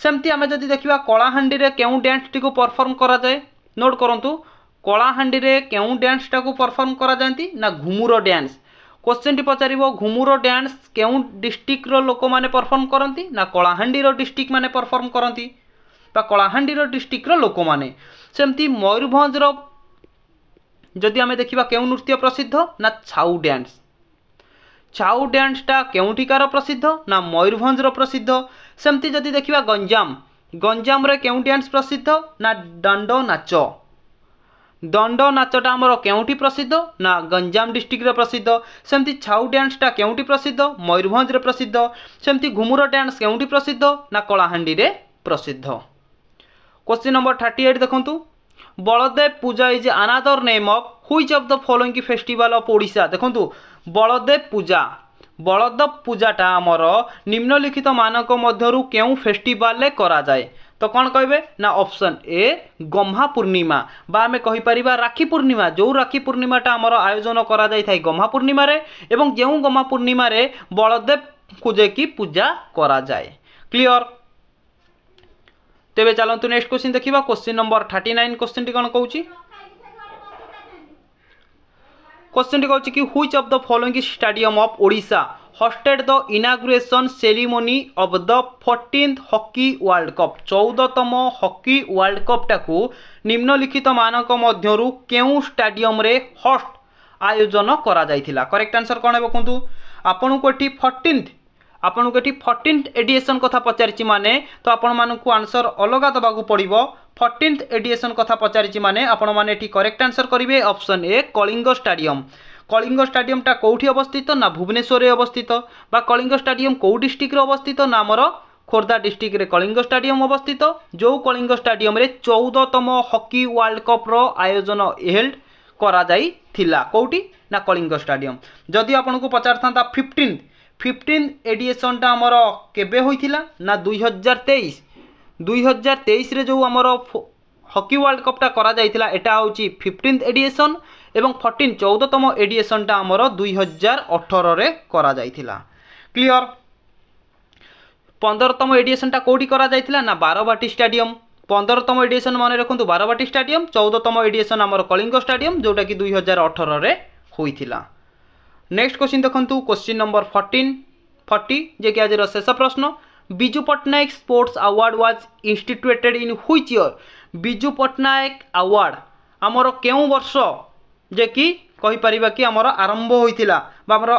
ସେମିତି ଆମେ ଯଦି ଦେଖିବା କଳାହାଣ୍ଡିରେ କେଉଁ ଡ୍ୟାନ୍ସଟିକୁ ପରଫର୍ମ କରାଯାଏ ନୋଟ୍ କରନ୍ତୁ କଳାହାଣ୍ଡିରେ କେଉଁ ଡ୍ୟାନ୍ସଟାକୁ ପରଫର୍ମ କରାଯାଆନ୍ତି ନା ଘୁମୁର ଡ୍ୟାନ୍ସ କୋଶ୍ଚିନ୍ଟି ପଚାରିବ ଘୁମୁର ଡ୍ୟାନ୍ସ କେଉଁ ଡିଷ୍ଟ୍ରିକ୍ଟର ଲୋକମାନେ ପରଫର୍ମ କରନ୍ତି ନା କଳାହାଣ୍ଡିର ଡିଷ୍ଟ୍ରିକ୍ଟ ମାନେ ପରଫର୍ମ କରନ୍ତି ବା କଳାହାଣ୍ଡିର ଡିଷ୍ଟ୍ରିକ୍ଟର ଲୋକମାନେ ସେମିତି ମୟୂରଭଞ୍ଜର ଯଦି ଆମେ ଦେଖିବା କେଉଁ ନୃତ୍ୟ ପ୍ରସିଦ୍ଧ ନା ଛାଉ ଡ୍ୟାନ୍ସ ଛାଉ ଡ୍ୟାନ୍ସଟା କେଉଁଠିକାର ପ୍ରସିଦ୍ଧ ନା ମୟୂରଭଞ୍ଜର ପ୍ରସିଦ୍ଧ ସେମିତି ଯଦି ଦେଖିବା ଗଞ୍ଜାମ ଗଞ୍ଜାମରେ କେଉଁ ଡ୍ୟାନ୍ସ ପ୍ରସିଦ୍ଧ ନା ଦାଣ୍ଡ ନାଚ ଦଣ୍ଡ ନାଚଟା ଆମର କେଉଁଠି ପ୍ରସିଦ୍ଧ ନା ଗଞ୍ଜାମ ଡିଷ୍ଟ୍ରିକ୍ଟରେ ପ୍ରସିଦ୍ଧ ସେମିତି ଛାଉ ଡ୍ୟାନ୍ସଟା କେଉଁଠି ପ୍ରସିଦ୍ଧ ମୟୂରଭଞ୍ଜରେ ପ୍ରସିଦ୍ଧ ସେମିତି ଘୁମୁର ଡ୍ୟାନ୍ସ କେଉଁଠି ପ୍ରସିଦ୍ଧ ନା କଳାହାଣ୍ଡିରେ ପ୍ରସିଦ୍ଧ କ୍ୱେଶ୍ଚିନ୍ ନମ୍ବର ଥାର୍ଟି ଏଇଟ୍ ଦେଖନ୍ତୁ Baladev Puja is another name of which of the following festival of Odisha ଦେଖନ୍ତୁ ବଳଦେବ ପୂଜା ବଳଦେବ ପୂଜାଟା ଆମର ନିମ୍ନଲିଖିତ ମାନଙ୍କ ମଧ୍ୟରୁ କେଉଁ ଫେଷ୍ଟିଭାଲରେ କରାଯାଏ তো କ'ଣ କହିବେ ନା ଅପସନ୍ ଏ ଗହ୍ମା ପୂର୍ଣ୍ଣିମା ବା ଆମେ କହିପାରିବା ରାକ୍ଷୀ ପୂର୍ଣ୍ଣିମା ଯେଉଁ ରାକ୍ଷୀ ପୂର୍ଣ୍ଣିମାଟା ଆମର ଆୟୋଜନ କରାଯାଇଥାଏ ଗହ୍ମା ପୂର୍ଣ୍ଣିମାରେ ଏବଂ ଯେଉଁ ଗହ୍ମା ପୂର୍ଣ୍ଣିମାରେ ବଳଦେବକୁ ଯାଇକି ପୂଜା କରାଯାଏ କ୍ଲିଅର୍ ତେବେ ଚାଲନ୍ତୁ ନେକ୍ସଟ କୋଶ୍ଚିନ୍ ଦେଖିବା କୋଶ୍ଚିନ୍ ନମ୍ବର ଥାର୍ଟି ନାଇନ୍ କୋଶ୍ଚିନ୍ଟି କ'ଣ କହୁଛି কোশ্চেনটি হচ্ছে কি which of the following stadium of Odisha hosted the inauguration ceremony of the fourteenth hockey world cup চৌদতম হকি ওয়ার্ল্ড কপটাকু নিম্নলিখিত মানক মধ্যরু কেউ স্টাডিয়মরে হস্ট আয়োজন করা যাইছিলা করেক্ট আনসর কোণ হব কুহতু ଆପଣଙ୍କୁ ଏଠି ଫର୍ଟିନ୍ଥ ଆପଣଙ୍କୁ ଏଠି ଫର୍ଟିନ୍ଥ ଏଡିଏସନ୍ କଥା ପଚାରିଛି ମାନେ ତ ଆପଣମାନଙ୍କୁ ଆନ୍ସର୍ ଅଲଗା ଦେବାକୁ ପଡ଼ିବ ଫର୍ଟିନ୍ଥ ଏଡିଏସନ୍ କଥା ପଚାରିଛି ମାନେ ଆପଣମାନେ ଏଠି କରେକ୍ଟ ଆନ୍ସର୍ କରିବେ option A Kalinga stadium Kalinga স্টাডিয়ামটা কোউঠি অবস্থিত না ভুবনেশ্বরে অবস্থিত বা কলিঙ্গ স্টাডিয়াম কেউ ডিস্ট্রিক্টরে অবস্থিত না আমার খোর্ধা ডিস্ট্রিক্টরে কলিঙ্গ স্টাডিয়াম অবস্থিত ଯେଉଁ କଳିଙ୍ଗ ଷ୍ଟାଡିୟମରେ ଚଉଦତମ ହକି ୱାର୍ଲଡ କପ୍ର ଆୟୋଜନ ହେଲ୍ଡ କରାଯାଇଥିଲା କେଉଁଠି ନା କଳିଙ୍ଗ ଷ୍ଟାଡିୟମ ଯଦି ଆପଣଙ୍କୁ ପଚାରିଥାନ୍ତା ଫିଫ୍ଟିନ୍ ଫିଫ୍ଟିନ୍ ଏଡିଏସନ୍ଟା ଆମର କେବେ ହୋଇଥିଲା ନା ଦୁଇ ହଜାର ତେଇଶ ଦୁଇ ହଜାର ତେଇଶରେ ଯେଉଁ ଆମର ହକି ୱାର୍ଲଡ କପ୍ଟା କରାଯାଇଥିଲା ଏଟା ହେଉଛି ଫିଫ୍ଟିନ୍ଥ ଏଡିଏସନ୍ এবং ଫର୍ଟିନ୍ ଚଉଦତମ ଏଡ଼ିଏସନ୍ଟା ଆମର ଦୁଇ ହଜାର ଅଠରରେ କରାଯାଇଥିଲା କ୍ଲିଅର୍ ପନ୍ଦରତମ ଏଡ଼ିଏସନ୍ଟା କେଉଁଠି କରାଯାଇଥିଲା ନା ବାରବାଟୀ ଷ୍ଟାଡିୟମ୍ ପନ୍ଦରତମ ଏଡ଼ିଏସନ୍ ମନେ ରଖନ୍ତୁ ବାରବାଟୀ ଷ୍ଟାଡିୟମ୍ ଚଉଦତମ ଏଡ଼ିଏସନ୍ ଆମର କଳିଙ୍ଗ ଷ୍ଟାଡିୟମ୍ ଯେଉଁଟାକି ଦୁଇ ହଜାର ଅଠରରେ ହୋଇଥିଲା ନେକ୍ସଟ କୋଶ୍ଚିନ୍ ଦେଖନ୍ତୁ କୋଶ୍ଚିନ୍ ନମ୍ବର ଫର୍ଟିନ୍ ଫର୍ଟି ଯିଏକି ଆଜିର ଶେଷ ପ୍ରଶ୍ନ Biju Patnaik sports award was instituted in which year Biju Patnaik award ଆମର କେଉଁ ବର୍ଷ ଯେ କି କହିପାରିବା କି ଆମର ଆରମ୍ଭ ହୋଇଥିଲା ବା ଆମର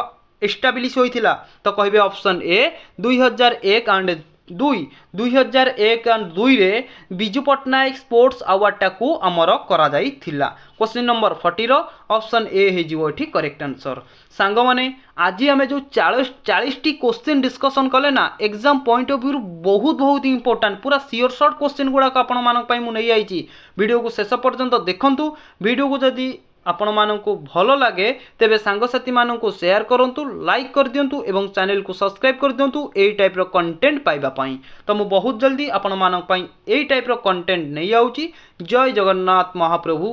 ଏଷ୍ଟାବ୍ଲିଶ୍ ହୋଇଥିଲା ତ କହିବେ ଅପସନ୍ ଏ ଦୁଇ ହଜାର ଏକ ଆଣ୍ଡ ଦୁଇ ଦୁଇ ହଜାର ଏକ ଆଣ୍ଡ ଦୁଇରେ ବିଜୁ ପଟ୍ଟନାୟକ ସ୍ପୋର୍ଟସ୍ ଆୱାର୍ଡ଼ଟାକୁ ଆମର କରାଯାଇଥିଲା କୋଶ୍ଚିନ୍ ନମ୍ବର ଫର୍ଟିର ଅପସନ୍ ଏ ହେଇଯିବ ଏଠି କରେକ୍ଟ ଆନ୍ସର୍ ସାଙ୍ଗମାନେ ଆଜି ଆମେ ଯେଉଁ ଚାଳିଶ ଚାଳିଶଟି କୋଶ୍ଚିନ୍ ଡିସ୍କସନ୍ କଲେ ନା ଏକ୍ଜାମ୍ ପଏଣ୍ଟ ଅଫ୍ ଭ୍ୟୁରୁ ବହୁତ ବହୁତ ଇମ୍ପୋର୍ଟାଣ୍ଟ ପୁରା ସିଓର୍ ସର୍ଟ କୋଶ୍ଚିନ୍ ଗୁଡ଼ାକ ଆପଣମାନଙ୍କ ପାଇଁ ମୁଁ ନେଇ ଆଇଛି ଭିଡ଼ିଓକୁ ଶେଷ ପର୍ଯ୍ୟନ୍ତ ଦେଖନ୍ତୁ ଭିଡ଼ିଓକୁ ଯଦି আপন মাননক ভাল লাগে তেবে সাংগ সাথী মাননক শেয়ার করন্তু লাইক করদিওন্তু এবং চ্যানেলক সাবস্ক্রাইব করদিওন্তু এই টাইপৰ কন্টেন্ট পাইবা পাই তো ম বহুত জলদি আপন মানক পাই এই টাইপৰ কন্টেন্ট নেহি আউচি জয় জগন্নাথ মহাপ্ৰভু